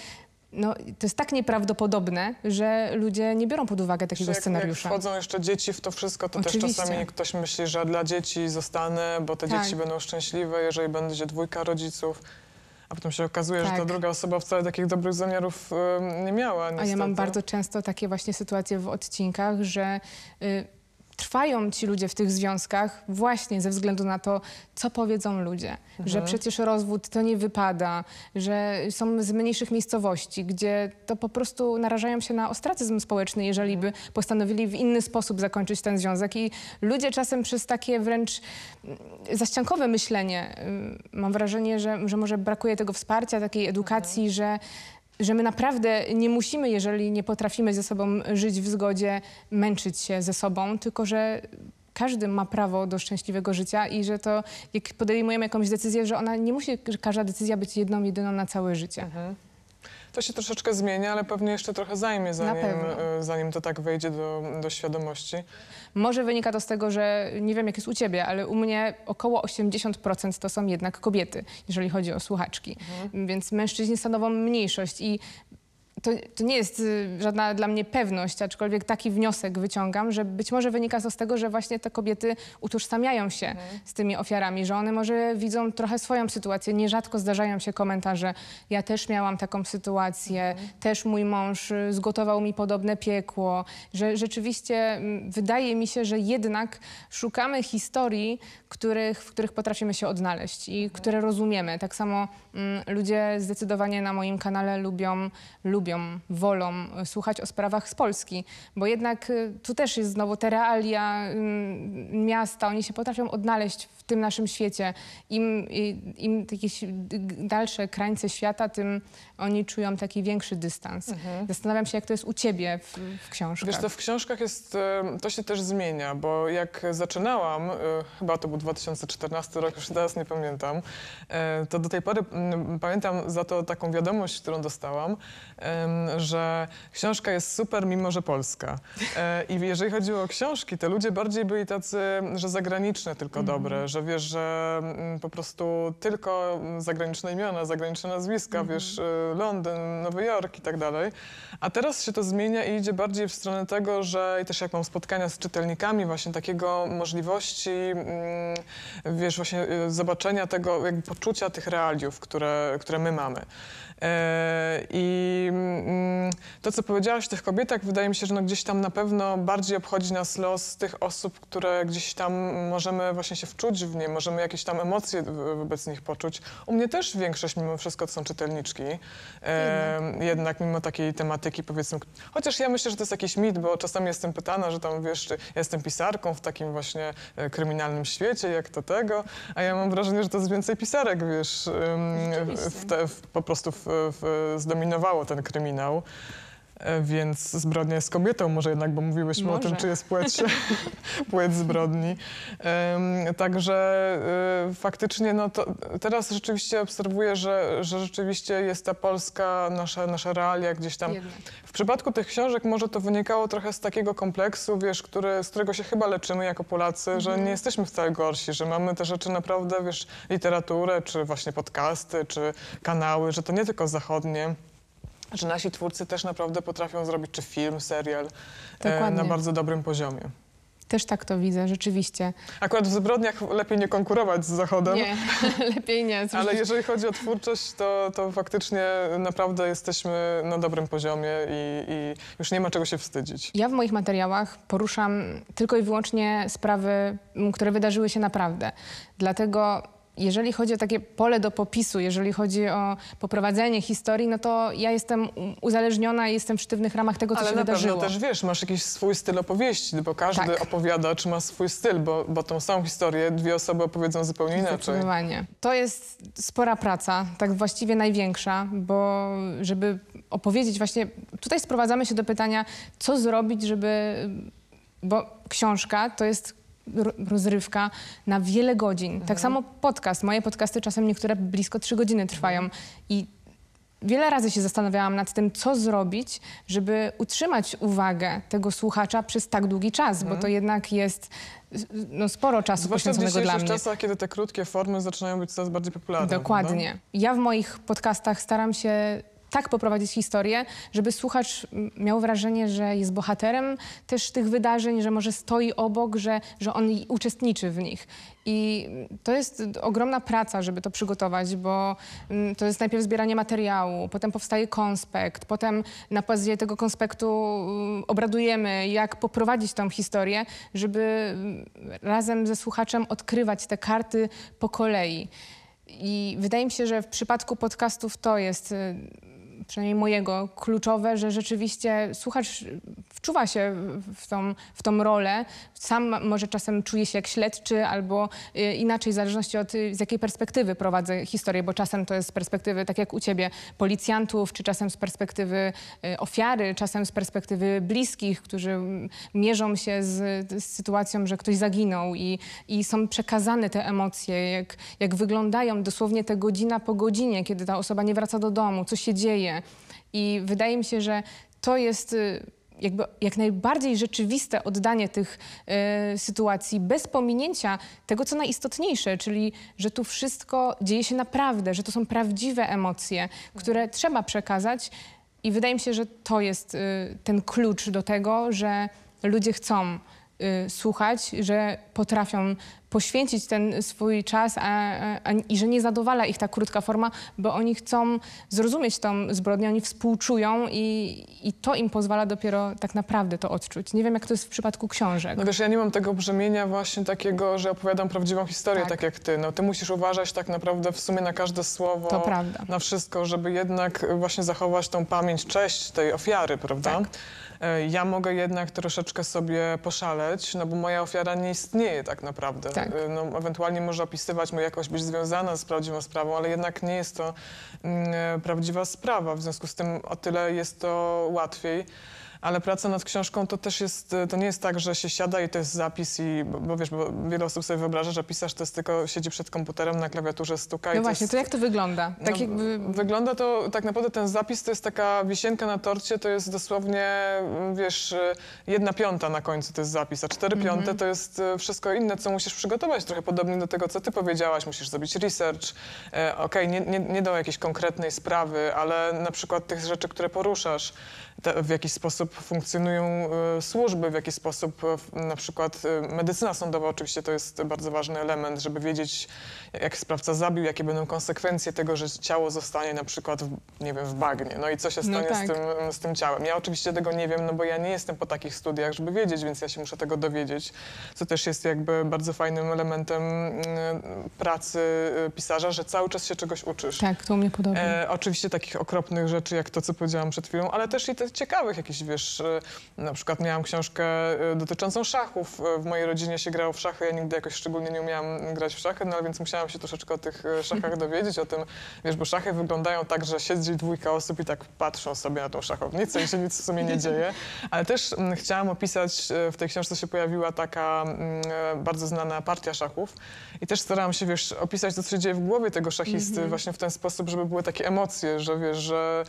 no, to jest tak nieprawdopodobne, że ludzie nie biorą pod uwagę takiego jak, scenariusza. Jak wchodzą jeszcze dzieci w to wszystko, to Oczywiście. też czasami ktoś myśli, że dla dzieci zostanę, bo te tak. dzieci będą szczęśliwe, jeżeli będzie dwójka rodziców. A potem się okazuje, tak. że ta tak. druga osoba wcale takich dobrych zamiarów y, nie miała. Niestety. A ja mam bardzo często takie właśnie sytuacje w odcinkach, że y, trwają ci ludzie w tych związkach właśnie ze względu na to, co powiedzą ludzie. Mhm. Że przecież rozwód to nie wypada, że są z mniejszych miejscowości, gdzie to po prostu narażają się na ostracyzm społeczny, jeżeli mhm. by postanowili w inny sposób zakończyć ten związek. I ludzie czasem przez takie wręcz mm, zaściankowe myślenie, mm, mam wrażenie, że, że może brakuje tego wsparcia, takiej mhm. edukacji, mhm. że że my naprawdę nie musimy, jeżeli nie potrafimy ze sobą żyć w zgodzie, męczyć się ze sobą, tylko że każdy ma prawo do szczęśliwego życia i że to, jak podejmujemy jakąś decyzję, że ona nie musi, że każda decyzja być jedną, jedyną na całe życie. Mhm. To się troszeczkę zmienia, ale pewnie jeszcze trochę zajmie, zanim, e, zanim to tak wejdzie do, do świadomości. Może wynika to z tego, że nie wiem jak jest u Ciebie, ale u mnie około 80% to są jednak kobiety, jeżeli chodzi o słuchaczki. Mhm. Więc mężczyźni stanowią mniejszość i to, to, nie jest y, żadna dla mnie pewność, aczkolwiek taki wniosek wyciągam, że być może wynika to z tego, że właśnie te kobiety utożsamiają się mhm. z tymi ofiarami, że one może widzą trochę swoją sytuację. Nierzadko zdarzają się komentarze, ja też miałam taką sytuację, mhm. też mój mąż y, zgotował mi podobne piekło, że rzeczywiście mm, wydaje mi się, że jednak szukamy historii, których, w których potrafimy się odnaleźć i mhm. które rozumiemy. Tak samo m, mm, ludzie zdecydowanie na moim kanale lubią, lubią lubią, wolą e, słuchać o sprawach z Polski, bo jednak e, tu też jest znowu te realia mm, miasta, oni się potrafią odnaleźć w tym naszym świecie. Im, im jakieś dalsze krańce świata, tym oni czują taki większy dystans. Mhm. Zastanawiam się, jak to jest u ciebie w, w książkach. Wiesz, to w książkach jest, e, to się też zmienia, bo jak zaczynałam, chyba to był 2014 rok, już teraz nie pamiętam, to do tej pory pamiętam za to taką wiadomość, którą dostałam, że książka jest super, mimo że polska. E, I jeżeli chodziło o książki, to ludzie bardziej byli tacy, że zagraniczne tylko mhm. dobre, że wiesz, że mm, po prostu tylko zagraniczne imiona, zagraniczne nazwiska, mhm. wiesz, e, Londyn, Nowy Jork i tak dalej. A teraz się to zmienia i idzie bardziej w stronę tego, że i też jak mam spotkania z czytelnikami, właśnie takiego możliwości, mm, wiesz, właśnie e, zobaczenia tego, jakby poczucia tych realiów, które, które my mamy. E, I mm, mm, to, co powiedziałaś o tych kobietach, wydaje mi się, że no gdzieś tam na pewno bardziej obchodzi nas los tych osób, które gdzieś tam możemy właśnie się wczuć w nie, możemy jakieś tam emocje wobec nich poczuć. U mnie też większość mimo wszystko to są czytelniczki. E, jednak. Jednak mimo takiej tematyki powiedzmy, chociaż ja myślę, że to jest jakiś mit, bo czasami jestem pytana, że tam wiesz, czy jestem pisarką w takim właśnie e, kryminalnym świecie, jak to tego, a ja mam wrażenie, że to jest więcej pisarek, wiesz, w te, w, po prostu w w, zdominowało ten kryminał. E, więc zbrodnia jest kobietą może jednak, bo mówiłyśmy może. o tym, czy jest płeć, płeć zbrodni. Także e, faktycznie no to, teraz rzeczywiście obserwuję, że, że rzeczywiście jest ta Polska, nasze, nasza realia gdzieś tam. W przypadku tych książek może to wynikało trochę z takiego kompleksu, wiesz, który, z którego się chyba leczymy jako Polacy, mhm. że nie jesteśmy wcale gorsi, że mamy te rzeczy naprawdę, wiesz, literaturę, czy właśnie podcasty, czy kanały, że to nie tylko zachodnie, że nasi twórcy też naprawdę potrafią zrobić czy film, serial e, na bardzo dobrym poziomie. Też tak to widzę, rzeczywiście. Akurat w zbrodniach lepiej nie konkurować z Zachodem, Nie, lepiej nie. ale jeżeli chodzi o twórczość, to, to faktycznie naprawdę jesteśmy na dobrym poziomie i, i już nie ma czego się wstydzić. Ja w moich materiałach poruszam tylko i wyłącznie sprawy, które wydarzyły się naprawdę. Dlatego jeżeli chodzi o takie pole do popisu, jeżeli chodzi o poprowadzenie historii, no to ja jestem uzależniona i jestem w sztywnych ramach tego, co Ale się wydarzyło. Ale na pewno też wiesz, masz jakiś swój styl opowieści, bo każdy tak. opowiadacz ma swój styl, bo, bo tą samą historię dwie osoby opowiedzą zupełnie inaczej. To jest spora praca, tak właściwie największa, bo żeby opowiedzieć właśnie... Tutaj sprowadzamy się do pytania, co zrobić, żeby... Bo książka to jest rozrywka na wiele godzin. Tak mhm. Tak samo podcast. Moje podcasty czasem niektóre blisko trzy godziny trwają mhm. i Wiele razy się zastanawiałam nad tym, co zrobić, żeby utrzymać uwagę tego słuchacza przez tak długi czas, mhm. bo to jednak jest no, sporo czasu Zwłaszcza poświęconego dla mnie. Zwłaszcza w czasach, kiedy te krótkie formy zaczynają być coraz bardziej popularne. Dokładnie. Prawda? Ja w moich podcastach staram się tak poprowadzić historię, żeby słuchacz miał wrażenie, że jest bohaterem też tych wydarzeń, że może stoi obok, że, że on uczestniczy w nich. I to jest ogromna praca, żeby to przygotować, bo mm, to jest najpierw zbieranie materiału, potem powstaje konspekt, potem na podstawie tego konspektu mm, obradujemy, jak poprowadzić tą historię, żeby mm, razem ze słuchaczem odkrywać te karty po kolei. I wydaje mi się, że w przypadku podcastów to jest y, przynajmniej mojego, kluczowe, że rzeczywiście słuchacz wczuwa się w tą, w tą rolę. Sam może czasem czuje się jak śledczy albo y, inaczej, w zależności od y, z jakiej perspektywy prowadzę historię, bo czasem to jest z perspektywy, tak jak u ciebie, policjantów, czy czasem z perspektywy y, ofiary, czasem z perspektywy bliskich, którzy mm, mierzą się z, z sytuacją, że ktoś zaginął i, i są przekazane te emocje, jak, jak wyglądają dosłownie te godzina po godzinie, kiedy ta osoba nie wraca do domu, co się dzieje, i wydaje mi się, że to jest y, jakby jak najbardziej rzeczywiste oddanie tych y, sytuacji bez pominięcia tego, co najistotniejsze, czyli że tu wszystko dzieje się naprawdę, że to są prawdziwe emocje, które trzeba przekazać. I wydaje mi się, że to jest y, ten klucz do tego, że ludzie chcą y, słuchać, że potrafią poświęcić ten swój czas a, a, i że nie zadowala ich ta krótka forma, bo oni chcą zrozumieć tą zbrodnię, oni współczują i, i to im pozwala dopiero tak naprawdę to odczuć. Nie wiem, jak to jest w przypadku książek. No wiesz, ja nie mam tego brzemienia właśnie takiego, że opowiadam prawdziwą historię, tak, tak jak ty. No, ty musisz uważać tak naprawdę w sumie na każde słowo, to prawda. na wszystko, żeby jednak właśnie zachować tą pamięć, cześć tej ofiary, prawda? Tak. E, ja mogę jednak troszeczkę sobie poszaleć, no bo moja ofiara nie istnieje tak naprawdę. Tak tak. Y, no, ewentualnie może opisywać, może jakoś być związana z prawdziwą sprawą, ale jednak nie jest to mm, e, prawdziwa sprawa. W związku z tym o tyle jest to łatwiej ale praca nad książką to też jest, to nie jest tak, że się siada i to jest zapis i, bo, bo wiesz, bo wiele osób sobie wyobraża, że pisarz to jest tylko, siedzi przed komputerem na klawiaturze, stuka No i właśnie, to, jest, to jak to wygląda? No, tak no, jakby... Wygląda to, tak naprawdę ten zapis to jest taka wisienka na torcie, to jest dosłownie, wiesz, jedna piąta na końcu to jest zapis, a cztery piąte mhm. to jest e, wszystko inne, co musisz przygotować, trochę podobnie do tego, co ty powiedziałaś, musisz zrobić research, e, okej, okay, nie, nie, nie do jakiejś konkretnej sprawy, ale na przykład tych rzeczy, które poruszasz, te, w jaki sposób funkcjonują e, służby, w jaki sposób e, na przykład e, medycyna sądowa oczywiście to jest bardzo ważny element, żeby wiedzieć jak sprawca zabił, jakie będą konsekwencje tego, że ciało zostanie na przykład w, nie wiem, w bagnie. No i co się no stanie no tak. z, tym, z tym ciałem. Ja oczywiście tego nie wiem, no bo ja nie jestem po takich studiach, żeby wiedzieć, więc ja się muszę tego dowiedzieć, co też jest jakby bardzo fajnym elementem mm, pracy pisarza, że cały czas się czegoś uczysz. Tak, to mnie podoba. E, oczywiście takich okropnych rzeczy, jak to, co powiedziałam przed chwilą, ale też i te ciekawych jakichś, wiesz, e, na przykład miałam książkę e, dotyczącą szachów. E, w mojej rodzinie się grało w szachy, ja nigdy jakoś szczególnie nie umiałam grać w szachy, no więc musiałam się troszeczkę o tych szachach mhm. dowiedzieć, o tym, wiesz, bo szachy wyglądają tak, że siedzi dwójka osób i tak patrzą sobie na tą szachownicę i się nic w sumie nie dzieje, ale też mm, chciałam opisać, w tej książce się pojawiła taka mm, bardzo znana partia szachów i też starałam się, wiesz, opisać to, co się dzieje w głowie tego szachisty mm -hmm. właśnie w ten sposób, żeby były takie emocje, że wiesz, że,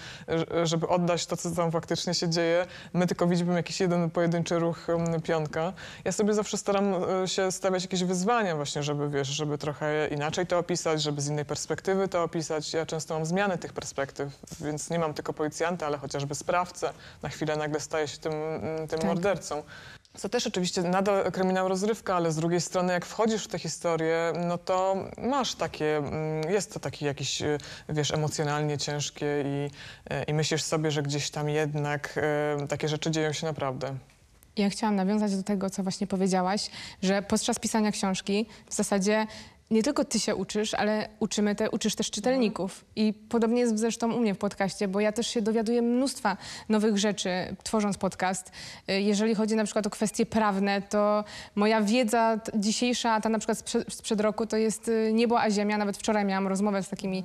żeby oddać to, co tam w faktycznie się dzieje. My tylko widzimy jakiś jeden pojedynczy ruch um, pionka. Ja sobie zawsze staram e, się stawiać jakieś wyzwania właśnie, żeby wiesz, żeby trochę inaczej to opisać, żeby z innej perspektywy to opisać. Ja często mam zmiany tych perspektyw, więc nie mam tylko policjanta, ale chociażby sprawcę. Na chwilę nagle staje się tym, mm, tym tak. mordercą. Co też oczywiście nadal kryminał rozrywka, ale z drugiej strony jak wchodzisz w tę historię, no to masz takie, mm, jest to taki jakiś, y, wiesz, emocjonalnie ciężkie i, y, i myślisz sobie, że gdzieś tam jednak y, takie rzeczy dzieją się naprawdę. Ja chciałam nawiązać do tego, co właśnie powiedziałaś, że podczas pisania książki w zasadzie nie tylko ty się uczysz, ale uczymy te, uczysz też czytelników. I podobnie jest zresztą u mnie w podcaście, bo ja też się dowiaduję mnóstwa nowych rzeczy, tworząc podcast. Y, jeżeli chodzi na przykład o kwestie prawne, to moja wiedza dzisiejsza, ta na przykład sprzed, roku, to jest y, niebo a ziemia. Nawet wczoraj miałam rozmowę z takimi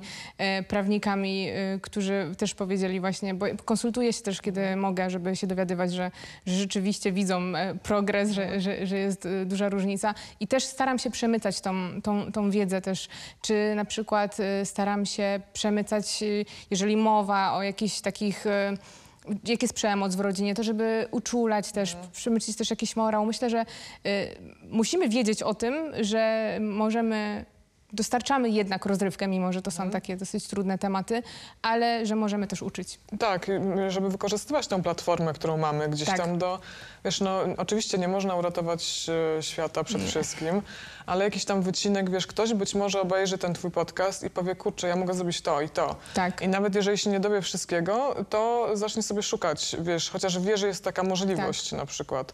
y, prawnikami, którzy też powiedzieli właśnie, bo konsultuję się też, kiedy mogę, żeby się dowiadywać, że, że rzeczywiście widzą progres, że, że, że jest duża różnica. I też staram się przemycać tą, tą tą wiedzę też, czy na przykład y, staram się przemycać, y, jeżeli mowa o jakichś takich y, jak jest przemoc w rodzinie, to żeby uczulać też, mm. przemycić też jakiś morał. Myślę, że y, musimy wiedzieć o tym, że możemy, dostarczamy jednak rozrywkę, mimo że to są mm. takie dosyć trudne tematy, ale że możemy też uczyć. Tak, żeby wykorzystywać tą platformę, którą mamy gdzieś tak. tam do... Wiesz, no oczywiście nie można uratować e, świata przed nie. wszystkim, ale jakiś tam wycinek, wiesz, ktoś być może obejrzy ten twój podcast i powie, kurczę, ja mogę zrobić to i to. Tak. I nawet jeżeli się nie dowie wszystkiego, to zacznie sobie szukać, wiesz, chociaż wie, że jest taka możliwość tak. na przykład.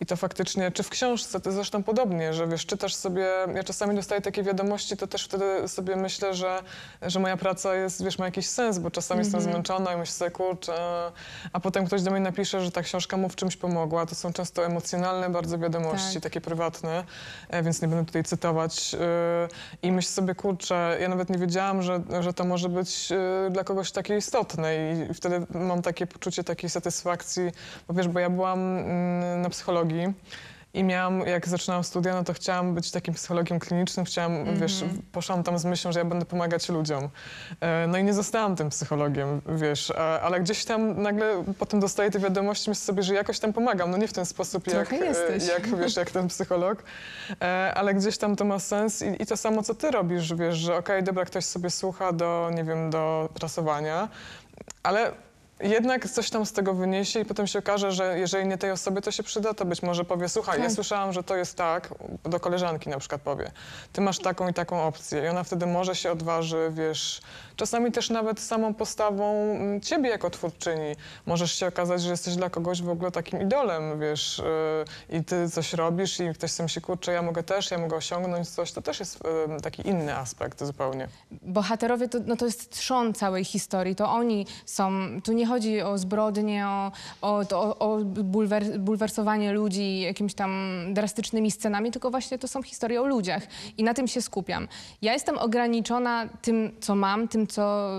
I to faktycznie, czy w książce, to zresztą podobnie, że wiesz, czytasz sobie, ja czasami dostaję takie wiadomości, to też wtedy sobie myślę, że, że moja praca jest, wiesz, ma jakiś sens, bo czasami mm -hmm. jestem mhm. zmęczona i myślę kurczę, a potem ktoś do mnie napisze, że ta książka mu w czymś pomogła. To są często emocjonalne bardzo wiadomości, tak. takie prywatne, e, więc nie będę tutaj cytować y, i myślę sobie, kurczę, ja nawet nie wiedziałam, że, że to może być y, dla kogoś takie istotne i wtedy mam takie poczucie takiej satysfakcji, bo wiesz, bo ja byłam mm, na psychologii i miałam, jak zaczynałam studia, no to chciałam być takim psychologiem klinicznym, chciałam, mm -hmm. wiesz, poszłam tam z myślą, że ja będę pomagać ludziom. E, no i nie zostałam tym psychologiem, wiesz, ale gdzieś tam nagle potem dostaję te wiadomości, myślę sobie, że jakoś tam pomagam, no nie w ten sposób jak, e, jak, wiesz, jak ten psycholog, e, ale gdzieś tam to ma sens i, i to samo, co ty robisz, wiesz, że okej, okay, dobra, ktoś sobie słucha do, nie wiem, do prasowania, ale jednak coś tam z tego wyniesie i potem się okaże, że jeżeli nie tej osobie to się przyda, to być może powie, słuchaj, ja tak. słyszałam, że to jest tak, do koleżanki na przykład powie, ty masz taką i taką opcję i ona wtedy może się odważy, wiesz, czasami też nawet samą postawą mm, ciebie jako twórczyni możesz się okazać, że jesteś dla kogoś w ogóle takim idolem, wiesz, yy, i ty coś robisz i ktoś z tym się kurczy, ja mogę też, ja mogę osiągnąć coś, to też jest yy, taki inny aspekt zupełnie. Bohaterowie to, no to jest trzon całej historii, to oni są, tu nie chodzi o zbrodnie, o, o, to, o bulwer, bulwersowanie ludzi jakimiś tam drastycznymi scenami, tylko właśnie to są historie o ludziach i na tym się skupiam. Ja jestem ograniczona tym, co mam, tym, co,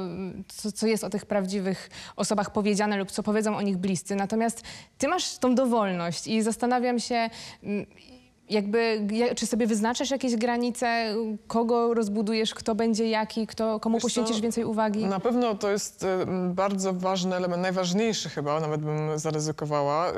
co, co jest o tych prawdziwych osobach powiedziane lub co powiedzą o nich bliscy. Natomiast ty masz tą dowolność i zastanawiam się mm, jakby, czy sobie wyznaczasz jakieś granice, kogo rozbudujesz, kto będzie jaki, kto, komu Wiesz poświęcisz więcej uwagi? Na pewno to jest bardzo ważny element, najważniejszy chyba, nawet bym zaryzykowała,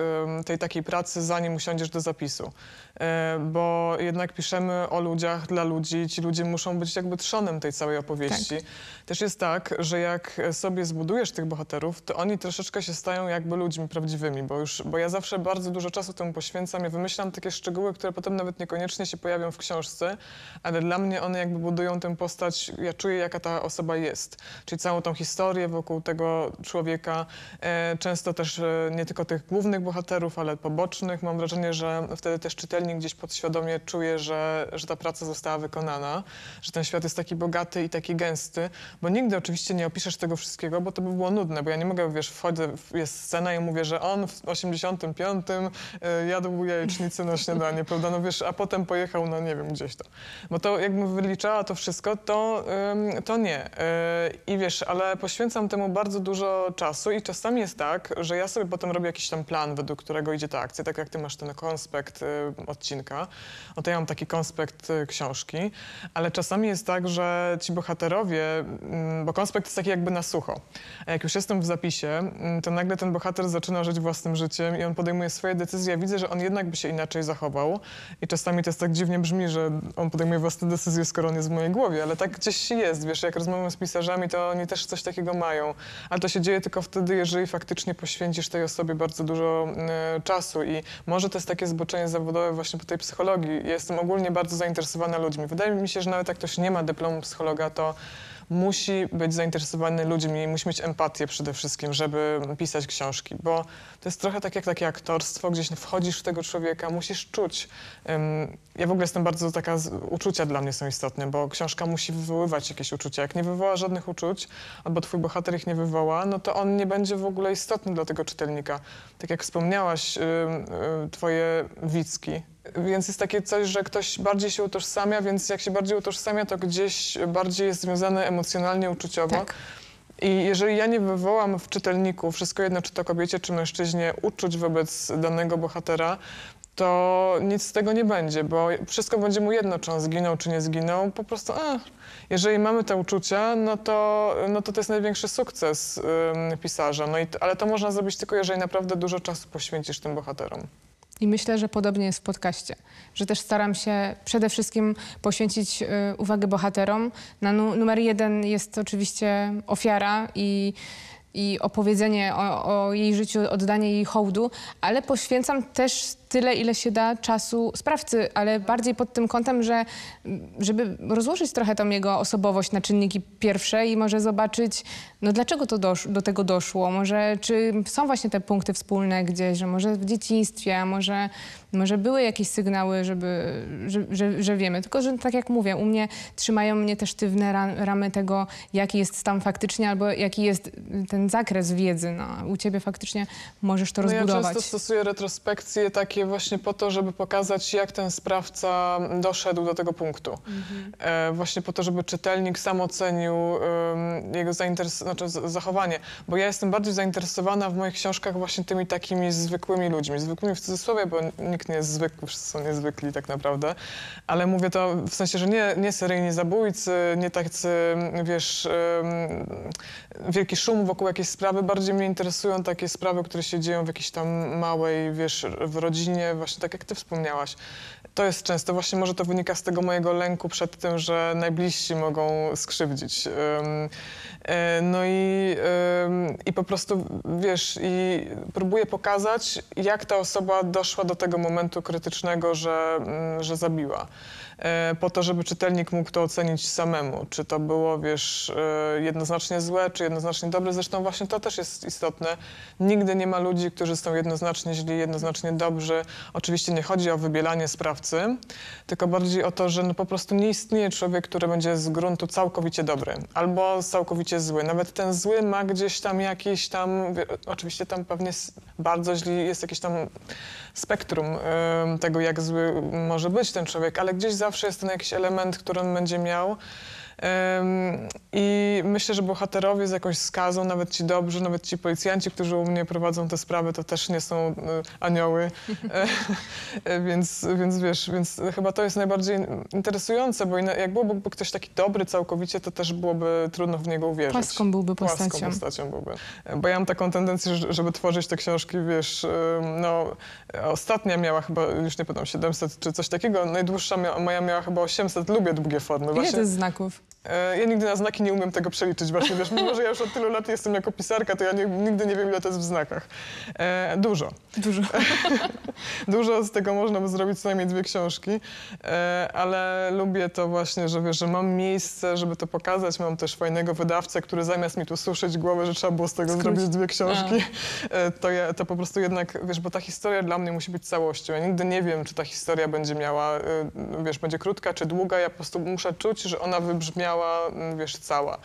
tej takiej pracy, zanim usiądziesz do zapisu. E, bo jednak piszemy o ludziach dla ludzi, ci ludzie muszą być jakby trzonem tej całej opowieści. Tak. Też jest tak, że jak sobie zbudujesz tych bohaterów, to oni troszeczkę się stają jakby ludźmi prawdziwymi, bo już, bo ja zawsze bardzo dużo czasu temu poświęcam, ja wymyślam takie szczegóły, które potem potem nawet niekoniecznie się pojawią w książce, ale dla mnie one jakby budują tę postać, ja czuję jaka ta osoba jest, czyli całą tą historię wokół tego człowieka, e, często też e, nie tylko tych głównych bohaterów, ale pobocznych. Mam wrażenie, że wtedy też czytelnik gdzieś podświadomie czuje, że, że ta praca została wykonana, że ten świat jest taki bogaty i taki gęsty, bo nigdy oczywiście nie opiszesz tego wszystkiego, bo to by było nudne, bo ja nie mogę, wiesz, wchodzę, jest scena i mówię, że on w 85 e, jadł jajecznicy, na śniadanie, prawda? no wiesz, a potem pojechał, no nie wiem, gdzieś to. Bo to jakbym wyliczała to wszystko, to, to nie. Y, I wiesz, ale poświęcam temu bardzo dużo czasu i czasami jest tak, że ja sobie potem robię jakiś tam plan, według którego idzie ta akcja, tak jak ty masz ten konspekt y, odcinka, no to ja mam taki konspekt y, książki, ale czasami jest tak, że ci bohaterowie, mm, bo konspekt jest taki jakby na sucho. A jak już jestem w zapisie, mm, to nagle ten bohater zaczyna żyć własnym życiem i on podejmuje swoje decyzje. Ja widzę, że on jednak by się inaczej zachował i czasami to jest tak dziwnie brzmi, że on podejmuje własne decyzje, skoro on jest w mojej głowie, ale tak gdzieś jest, wiesz, jak rozmawiam z pisarzami, to oni też coś takiego mają, ale to się dzieje tylko wtedy, jeżeli faktycznie poświęcisz tej osobie bardzo dużo y, czasu i może to jest takie zboczenie zawodowe właśnie po tej psychologii. jestem ogólnie bardzo zainteresowana ludźmi. Wydaje mi się, że nawet jak ktoś nie ma dyplomu psychologa, to musi być zainteresowany ludźmi, musi mieć empatię przede wszystkim, żeby pisać książki, bo to jest trochę tak jak takie aktorstwo, gdzieś wchodzisz w tego człowieka, musisz czuć. Ja w ogóle jestem bardzo taka, uczucia dla mnie są istotne, bo książka musi wywoływać jakieś uczucia. Jak nie wywoła żadnych uczuć, albo twój bohater ich nie wywoła, no to on nie będzie w ogóle istotny dla tego czytelnika. Tak jak wspomniałaś, y, twoje Wicki, więc jest takie coś, że ktoś bardziej się utożsamia, więc jak się bardziej utożsamia, to gdzieś bardziej jest związane emocjonalnie, uczuciowo. Tak. I jeżeli ja nie wywołam w czytelniku, wszystko jedno, czy to kobiecie, czy mężczyźnie, uczuć wobec danego bohatera, to nic z tego nie będzie, bo wszystko będzie mu jedno, czy on zginął, czy nie zginął. Po prostu, a, jeżeli mamy te uczucia, no to, no to to jest największy sukces pisarza. No i, ale to można zrobić tylko, jeżeli naprawdę dużo czasu poświęcisz tym bohaterom. I myślę, że podobnie jest w podcaście, że też staram się przede wszystkim poświęcić y, uwagę bohaterom. Na nu numer jeden jest oczywiście ofiara i, i opowiedzenie o, o jej życiu, oddanie jej hołdu, ale poświęcam też tyle, ile się da czasu sprawcy, ale bardziej pod tym kątem, że żeby rozłożyć trochę tą jego osobowość na czynniki pierwsze i może zobaczyć, no dlaczego to dosz do tego doszło, może czy są właśnie te punkty wspólne gdzieś, że może w dzieciństwie, może, może były jakieś sygnały, żeby, że, że, że wiemy. Tylko, że tak jak mówię, u mnie trzymają mnie te sztywne ramy tego, jaki jest stan faktycznie albo jaki jest ten zakres wiedzy. No, u ciebie faktycznie możesz to no rozbudować. Ja często stosuję retrospekcje takie takie właśnie po to, żeby pokazać, jak ten sprawca doszedł do tego punktu. Mhm. E, właśnie po to, żeby czytelnik sam ocenił e, jego znaczy zachowanie. Bo ja jestem bardziej zainteresowana w moich książkach właśnie tymi takimi zwykłymi ludźmi. Zwykłymi w cudzysłowie, bo nikt nie jest zwykły, wszyscy są niezwykli tak naprawdę. Ale mówię to w sensie, że nie, nie seryjni zabójcy, nie tacy, wiesz, e, wielki szum wokół jakiejś sprawy. Bardziej mnie interesują takie sprawy, które się dzieją w jakiejś tam małej, wiesz, w rodzinie rodzinie, właśnie tak jak ty wspomniałaś. To jest często, właśnie może to wynika z tego mojego lęku przed tym, że najbliżsi mogą skrzywdzić. Y, no i, i po prostu, wiesz, i próbuję pokazać, jak ta osoba doszła do tego momentu krytycznego, że, mm, że zabiła. E, po to, żeby czytelnik mógł to ocenić samemu. Czy to było, wiesz, e, jednoznacznie złe, czy jednoznacznie dobre. Zresztą właśnie to też jest istotne. Nigdy nie ma ludzi, którzy są jednoznacznie źli, jednoznacznie dobrzy. Oczywiście nie chodzi o wybielanie sprawcy, tylko bardziej o to, że no po prostu nie istnieje człowiek, który będzie z gruntu całkowicie dobry albo całkowicie zły. Nawet ten zły ma gdzieś tam jakiś tam, oczywiście tam pewnie bardzo źli jest jakiś tam spektrum e, tego, jak zły może być ten człowiek, ale gdzieś zawsze zawsze jest ten jakiś element, którym będzie miał. I myślę, że bohaterowie z jakąś skazą, nawet ci dobrzy, nawet ci policjanci, którzy u mnie prowadzą te sprawy, to też nie są e, anioły. E, e, więc, więc wiesz, więc chyba to jest najbardziej interesujące, bo jak byłby ktoś taki dobry całkowicie, to też byłoby trudno w niego uwierzyć. Płaską byłby postacią. Płaską postacią byłby. Bo ja mam taką tendencję, żeby tworzyć te książki, wiesz, no ostatnia miała chyba, już nie pamiętam, 700 czy coś takiego, najdłuższa moja miała chyba 800, lubię długie formy. Właśnie... Ile to jest znaków? E, ja nigdy na znaki nie umiem tego przeliczyć właśnie, wiesz, mimo że ja już od tylu lat jestem jako pisarka, to ja nie, nigdy nie wiem, ile to jest w znakach. E, dużo. Dużo. dużo z tego można by zrobić co najmniej dwie książki, e, ale lubię to właśnie, że wiesz, że mam miejsce, żeby to pokazać, mam też fajnego wydawcę, który zamiast mi tu suszyć głowę, że trzeba było z tego zrobić dwie książki, e, to, ja, to po prostu jednak, wiesz, bo ta historia dla mnie musi być całością. Ja nigdy nie wiem, czy ta historia będzie miała, e, wiesz, będzie krótka czy długa, ja po prostu muszę czuć, że ona wybrzmiała miała, mm, wiesz, cała.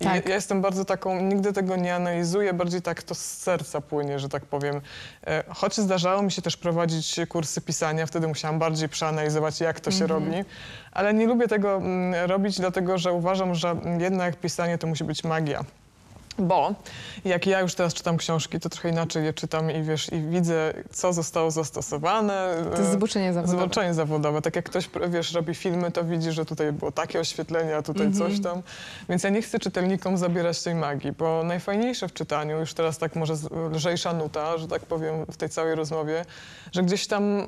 I tak. ja jestem bardzo taką, nigdy tego nie analizuję, bardziej tak to z serca płynie, że tak powiem. E, choć zdarzało mi się też prowadzić kursy pisania, wtedy musiałam bardziej przeanalizować, jak to się mhm. robi, ale nie lubię tego mm, robić, dlatego że uważam, że jednak pisanie to musi być magia. Bo jak ja już teraz czytam książki, to trochę inaczej je czytam i wiesz, i widzę, co zostało zastosowane. To jest e, zboczenie zawodowe. Zboczenie zawodowe. Tak jak ktoś, wiesz, robi filmy, to widzi, że tutaj było takie oświetlenie, a tutaj coś mhm. tam. Więc ja nie chcę czytelnikom zabierać tej magii, bo najfajniejsze w czytaniu, już teraz tak może lżejsza nuta, że tak powiem, w tej całej rozmowie, że gdzieś tam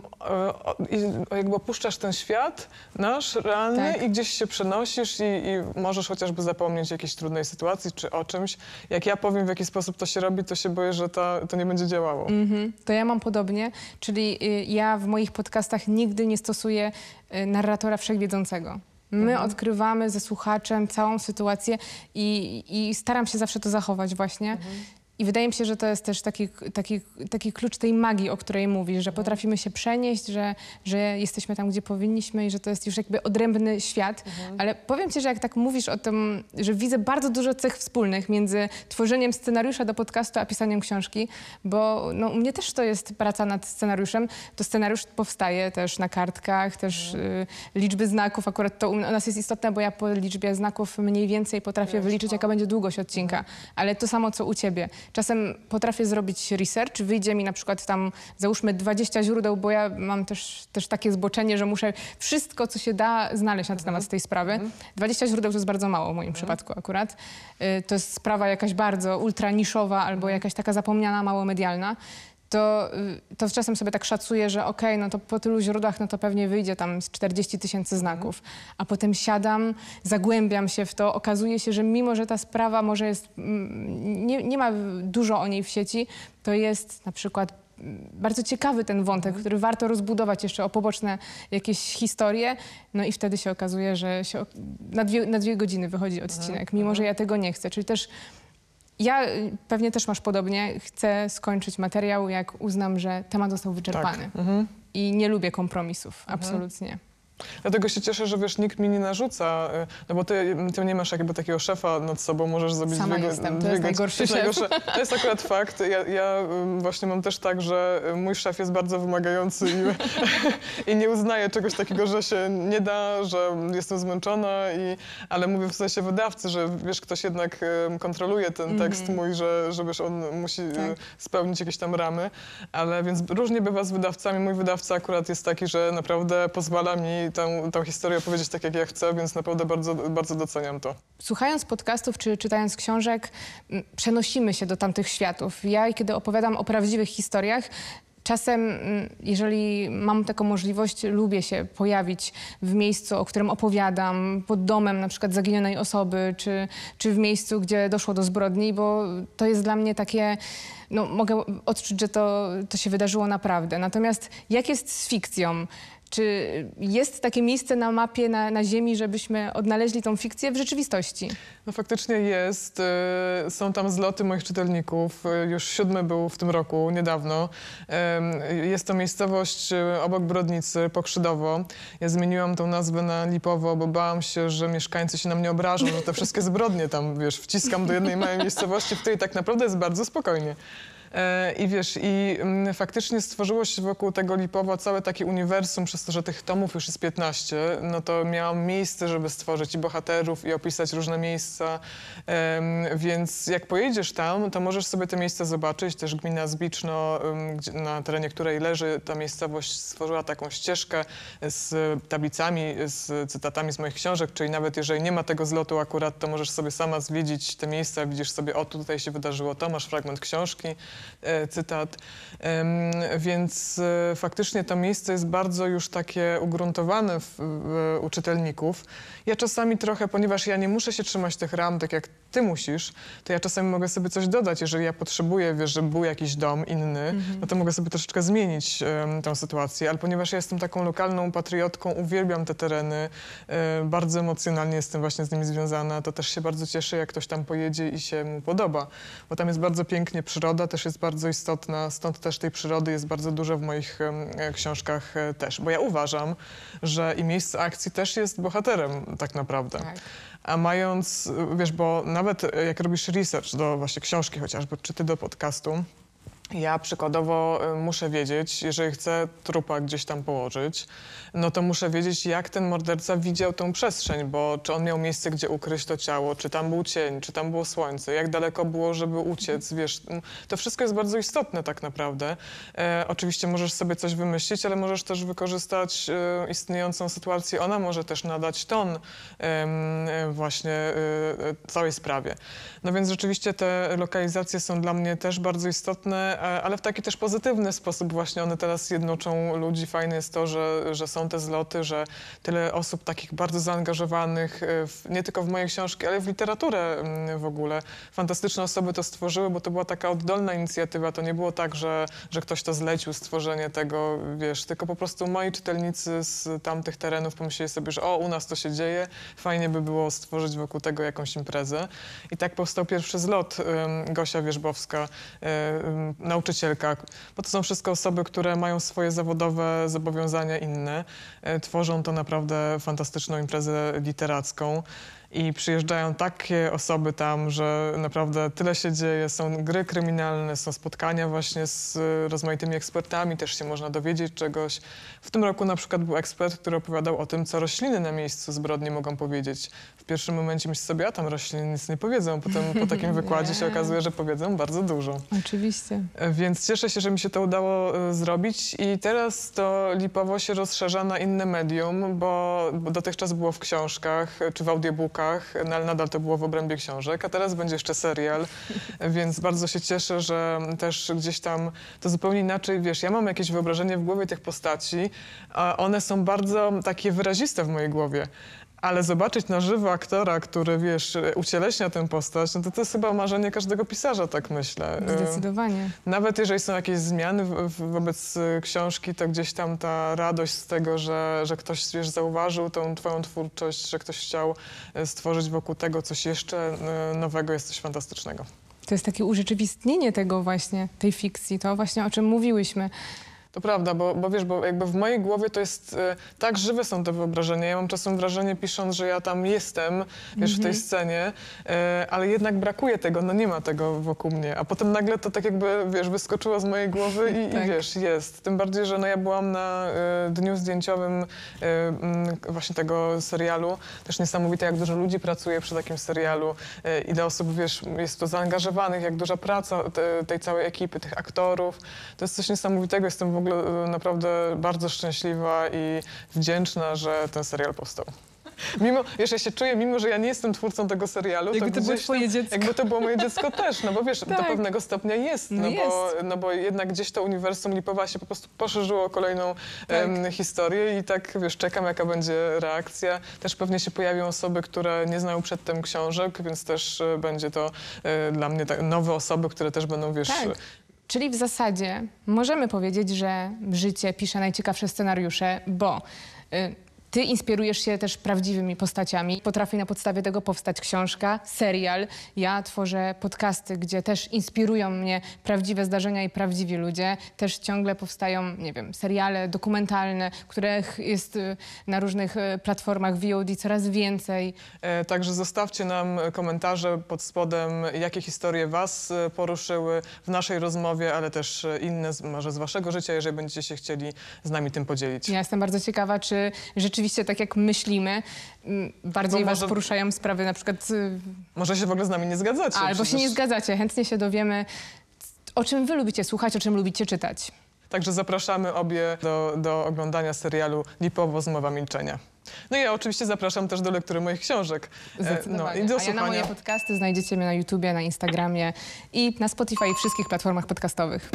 e, jakby opuszczasz ten świat nasz realny tak. i gdzieś się przenosisz i, i możesz chociażby zapomnieć o jakiejś trudnej sytuacji czy o czymś, jak ja powiem, w jaki sposób to się robi, to się boję, że to, to nie będzie działało. Mhm. To ja mam podobnie, czyli y, ja w moich podcastach nigdy nie stosuję y, narratora wszechwiedzącego. My mhm. odkrywamy ze słuchaczem całą sytuację i, i staram się zawsze to zachować właśnie. Mhm. I wydaje mi się, że to jest też taki, taki, taki klucz tej magii, o której mówisz, że tak. potrafimy się przenieść, że, że jesteśmy tam, gdzie powinniśmy i że to jest już jakby odrębny świat. Mhm. Ale powiem ci, że jak tak mówisz o tym, że widzę bardzo dużo cech wspólnych między tworzeniem scenariusza do podcastu, a pisaniem książki, bo no, u mnie też to jest praca nad scenariuszem. To scenariusz powstaje też na kartkach, też mhm. y, liczby znaków. Akurat to u nas jest istotne, bo ja po liczbie znaków mniej więcej potrafię Wiesz, wyliczyć, no. jaka będzie długość odcinka. Mhm. Ale to samo, co u ciebie. Czasem potrafię zrobić research, wyjdzie mi na przykład tam załóżmy 20 źródeł, bo ja mam też, też takie zboczenie, że muszę wszystko, co się da, znaleźć na temat mhm. tej sprawy. 20 mhm. źródeł to jest bardzo mało w moim mhm. przypadku akurat. Y, to jest sprawa jakaś bardzo ultraniszowa albo jakaś taka zapomniana, mało medialna to, y, to czasem sobie tak szacuję, że ok, no to po tylu źródłach, no to pewnie wyjdzie tam z 40 tysięcy mhm. znaków. A potem siadam, zagłębiam się w to, okazuje się, że mimo, że ta sprawa może jest, mm, nie, nie ma dużo o niej w sieci, to jest na przykład mm, bardzo ciekawy ten wątek, mhm. który warto rozbudować jeszcze o poboczne jakieś historie. No i wtedy się okazuje, że się na, dwie, na dwie godziny wychodzi mhm, odcinek, mimo że ja tego nie chcę. Czyli też ja y, pewnie też masz podobnie, chcę skończyć materiał, jak uznam, że temat został tak. wyczerpany. Tak. Mhm. I nie lubię kompromisów, mhm. absolutnie. Dlatego się cieszę, że wiesz, nikt mi nie narzuca, y, no bo ty, ty nie masz jakby takiego szefa nad sobą, możesz zrobić Sama dwie, jestem, dwie, to jest najgorszy to jest, to jest akurat fakt. Ja, ja, właśnie mam też tak, że y, mój szef jest bardzo wymagający i, i, nie uznaje czegoś takiego, że się nie da, że jestem zmęczona, i, ale mówię w sensie wydawcy, że wiesz, ktoś jednak kontroluje ten mhm. tekst mm -hmm. mój, że, że wiesz, on musi y, tak. spełnić jakieś tam ramy, ale więc różnie bywa z wydawcami. Mój wydawca akurat jest taki, że naprawdę pozwala mi mi tę, tę historię opowiedzieć tak, jak ja chcę, więc naprawdę bardzo, bardzo doceniam to. Słuchając podcastów czy czytając książek, przenosimy się do tamtych światów. Ja, kiedy opowiadam o prawdziwych historiach, Czasem, jeżeli mam taką możliwość, lubię się pojawić w miejscu, o którym opowiadam, pod domem na przykład zaginionej osoby, czy, czy w miejscu, gdzie doszło do zbrodni, bo to jest dla mnie takie, no, mogę odczuć, że to, to się wydarzyło naprawdę. Natomiast jak jest z fikcją? Czy jest takie miejsce na mapie, na, na Ziemi, żebyśmy odnaleźli tą fikcję w rzeczywistości? No faktycznie jest. E, są tam zloty moich czytelników. E, już siódmy był w tym roku, niedawno. Jest to miejscowość e, obok Brodnicy, Pokrzydowo. Ja zmieniłam tą nazwę na Lipowo, bo bałam się, że mieszkańcy się na mnie obrażą, że te wszystkie zbrodnie tam, wiesz, wciskam do jednej małej miejscowości, w której tak naprawdę jest bardzo spokojnie. E, I wiesz, i mm, faktycznie stworzyło się wokół tego Lipowa całe takie uniwersum, przez to, że tych tomów już jest 15, no to miałam miejsce, żeby stworzyć i bohaterów, i opisać różne miejsca. Więc jak pojedziesz tam, to możesz sobie te miejsca zobaczyć. Też gmina Zbiczno, na terenie której leży ta miejscowość, stworzyła taką ścieżkę z tablicami, z cytatami z moich książek, czyli nawet jeżeli nie ma tego zlotu akurat, to możesz sobie sama zwiedzić te miejsca, widzisz sobie, o tutaj się wydarzyło to, masz fragment książki. E, cytat. Więc e, faktycznie to miejsce jest bardzo już takie ugruntowane w, w, u czytelników. Ja czasami trochę, ponieważ ja nie muszę się trzymać tych ram, tak jak ty musisz, to ja czasami mogę sobie coś dodać. Jeżeli ja potrzebuję, wiesz, żeby był jakiś dom inny, mm no to mogę sobie troszeczkę zmienić um, tę sytuację. Ale ponieważ ja jestem taką lokalną patriotką, uwielbiam te tereny, e, bardzo emocjonalnie jestem właśnie z nimi związana, to też się bardzo cieszę, jak ktoś tam pojedzie i się mu podoba. Bo tam jest bardzo pięknie, przyroda też jest jest bardzo istotna, stąd też tej przyrody jest bardzo dużo w moich e, książkach e, też, bo ja uważam, że i miejsce akcji też jest bohaterem tak naprawdę. Tak. A mając, e, wiesz, bo nawet jak robisz research do właśnie książki chociażby, czy ty do podcastu, ja przykładowo y, muszę wiedzieć, jeżeli chcę trupa gdzieś tam położyć, no to muszę wiedzieć, jak ten morderca widział tę przestrzeń, bo czy on miał miejsce, gdzie ukryć to ciało, czy tam był cień, czy tam było słońce, jak daleko było, żeby uciec, mhm. wiesz, to wszystko jest bardzo istotne tak naprawdę. E, oczywiście możesz sobie coś wymyślić, ale możesz też wykorzystać e, istniejącą sytuację, ona może też nadać ton e, właśnie e, e, całej sprawie. No więc rzeczywiście te lokalizacje są dla mnie też bardzo istotne, E, ale w taki też pozytywny sposób właśnie one teraz jednoczą ludzi. Fajne jest to, że, że są te zloty, że tyle osób takich bardzo zaangażowanych, e, w, nie tylko w moje książki, ale w literaturę mm, w ogóle. Fantastyczne osoby to stworzyły, bo to była taka oddolna inicjatywa. To nie było tak, że, że ktoś to zlecił, stworzenie tego, wiesz, tylko po prostu moi czytelnicy z tamtych terenów pomyśleli sobie, że o, u nas to się dzieje, fajnie by było stworzyć wokół tego jakąś imprezę. I tak powstał pierwszy zlot Gosia Wierzbowska e, nauczycielka, bo to są wszystko osoby, które mają swoje zawodowe zobowiązania inne. E, tworzą to naprawdę fantastyczną imprezę literacką i przyjeżdżają takie osoby tam, że naprawdę tyle się dzieje. Są gry kryminalne, są spotkania właśnie z e, rozmaitymi ekspertami, też się można dowiedzieć czegoś. W tym roku na przykład był ekspert, który opowiadał o tym, co rośliny na miejscu zbrodni mogą powiedzieć w pierwszym momencie myślisz sobie, a tam rośliny nic nie powiedzą. Potem po takim wykładzie się okazuje, że powiedzą bardzo dużo. Oczywiście. E, więc cieszę się, że mi się to udało e, zrobić i teraz to lipowo się rozszerza na inne medium, bo, dotychczas było w książkach e, czy w audiobookach, no ale nadal to było w obrębie książek, a teraz będzie jeszcze serial, więc bardzo się cieszę, że też gdzieś tam to zupełnie inaczej, wiesz, ja mam jakieś wyobrażenie w głowie tych postaci, a one są bardzo takie wyraziste w mojej głowie ale zobaczyć na żywo aktora, który, wiesz, ucieleśnia tę postać, no to to jest chyba marzenie każdego pisarza, tak myślę. Y, Zdecydowanie. Nawet jeżeli są jakieś zmiany wobec y, książki, to gdzieś tam ta radość z tego, że, że ktoś, wiesz, zauważył tą twoją twórczość, że ktoś chciał y, stworzyć wokół tego coś jeszcze nowego, jest coś fantastycznego. To jest takie urzeczywistnienie tego właśnie, tej fikcji, to właśnie o czym mówiłyśmy. To prawda, bo, bo wiesz, bo jakby w mojej głowie to jest, e, tak żywe są te wyobrażenia. Ja mam czasem wrażenie pisząc, że ja tam jestem, wiesz, w tej mhm. scenie, e, ale jednak brakuje tego, no nie ma tego wokół mnie. A potem nagle to tak jakby, wiesz, wyskoczyło z mojej głowy i, i tak. wiesz, jest. Tym bardziej, że no ja byłam na e, dniu zdjęciowym e, właśnie tego serialu. Też niesamowite, jak dużo ludzi pracuje przy takim serialu. e, Ile osób, wiesz, jest to zaangażowanych, jak duża praca te, tej całej ekipy, tych aktorów. To jest coś niesamowitego. Jestem w ogóle ogóle y, naprawdę bardzo szczęśliwa i wdzięczna, że ten serial powstał. Mimo, jeszcze się czuję, mimo że ja nie jestem twórcą tego serialu, jakby to, to było twoje Jakby to było moje dziecko też, no bo wiesz, tak. do pewnego stopnia jest, no, no jest. Bo, no bo jednak gdzieś to uniwersum Lipowa się po prostu poszerzyło kolejną tak. em, historię i tak, wiesz, czekam jaka będzie reakcja. Też pewnie się pojawią osoby, które nie znają przedtem książek, więc też y, będzie to e, dla mnie tak, nowe osoby, które też będą, wiesz, tak. Czyli w zasadzie możemy powiedzieć, że życie pisze najciekawsze scenariusze, bo y, ty inspirujesz się też prawdziwymi postaciami. Potrafi na podstawie tego powstać książka, serial. Ja tworzę podcasty, gdzie też inspirują mnie prawdziwe zdarzenia i prawdziwi ludzie. Też ciągle powstają, nie wiem, seriale dokumentalne, których jest y, na różnych y, platformach VOD coraz więcej. E, także zostawcie nam komentarze pod spodem, jakie historie Was y, poruszyły w naszej rozmowie, ale też inne, może z Waszego życia, jeżeli będziecie się chcieli z nami tym podzielić. Ja jestem bardzo ciekawa, czy rzeczywiście rzeczywiście tak jak myślimy, mm, bardziej no, może, was poruszają sprawy na przykład... Y, może się w ogóle z nami nie zgadzacie. Albo przecież. się nie zgadzacie. Chętnie się dowiemy, o czym wy lubicie słuchać, o czym lubicie czytać. Także zapraszamy obie do, do oglądania serialu Lipowo Zmowa Milczenia. No i ja oczywiście zapraszam też do lektury moich książek. E, no Zdecydowanie. No, i do A ja na moje podcasty znajdziecie mnie na YouTubie, na Instagramie i na Spotify i wszystkich platformach podcastowych.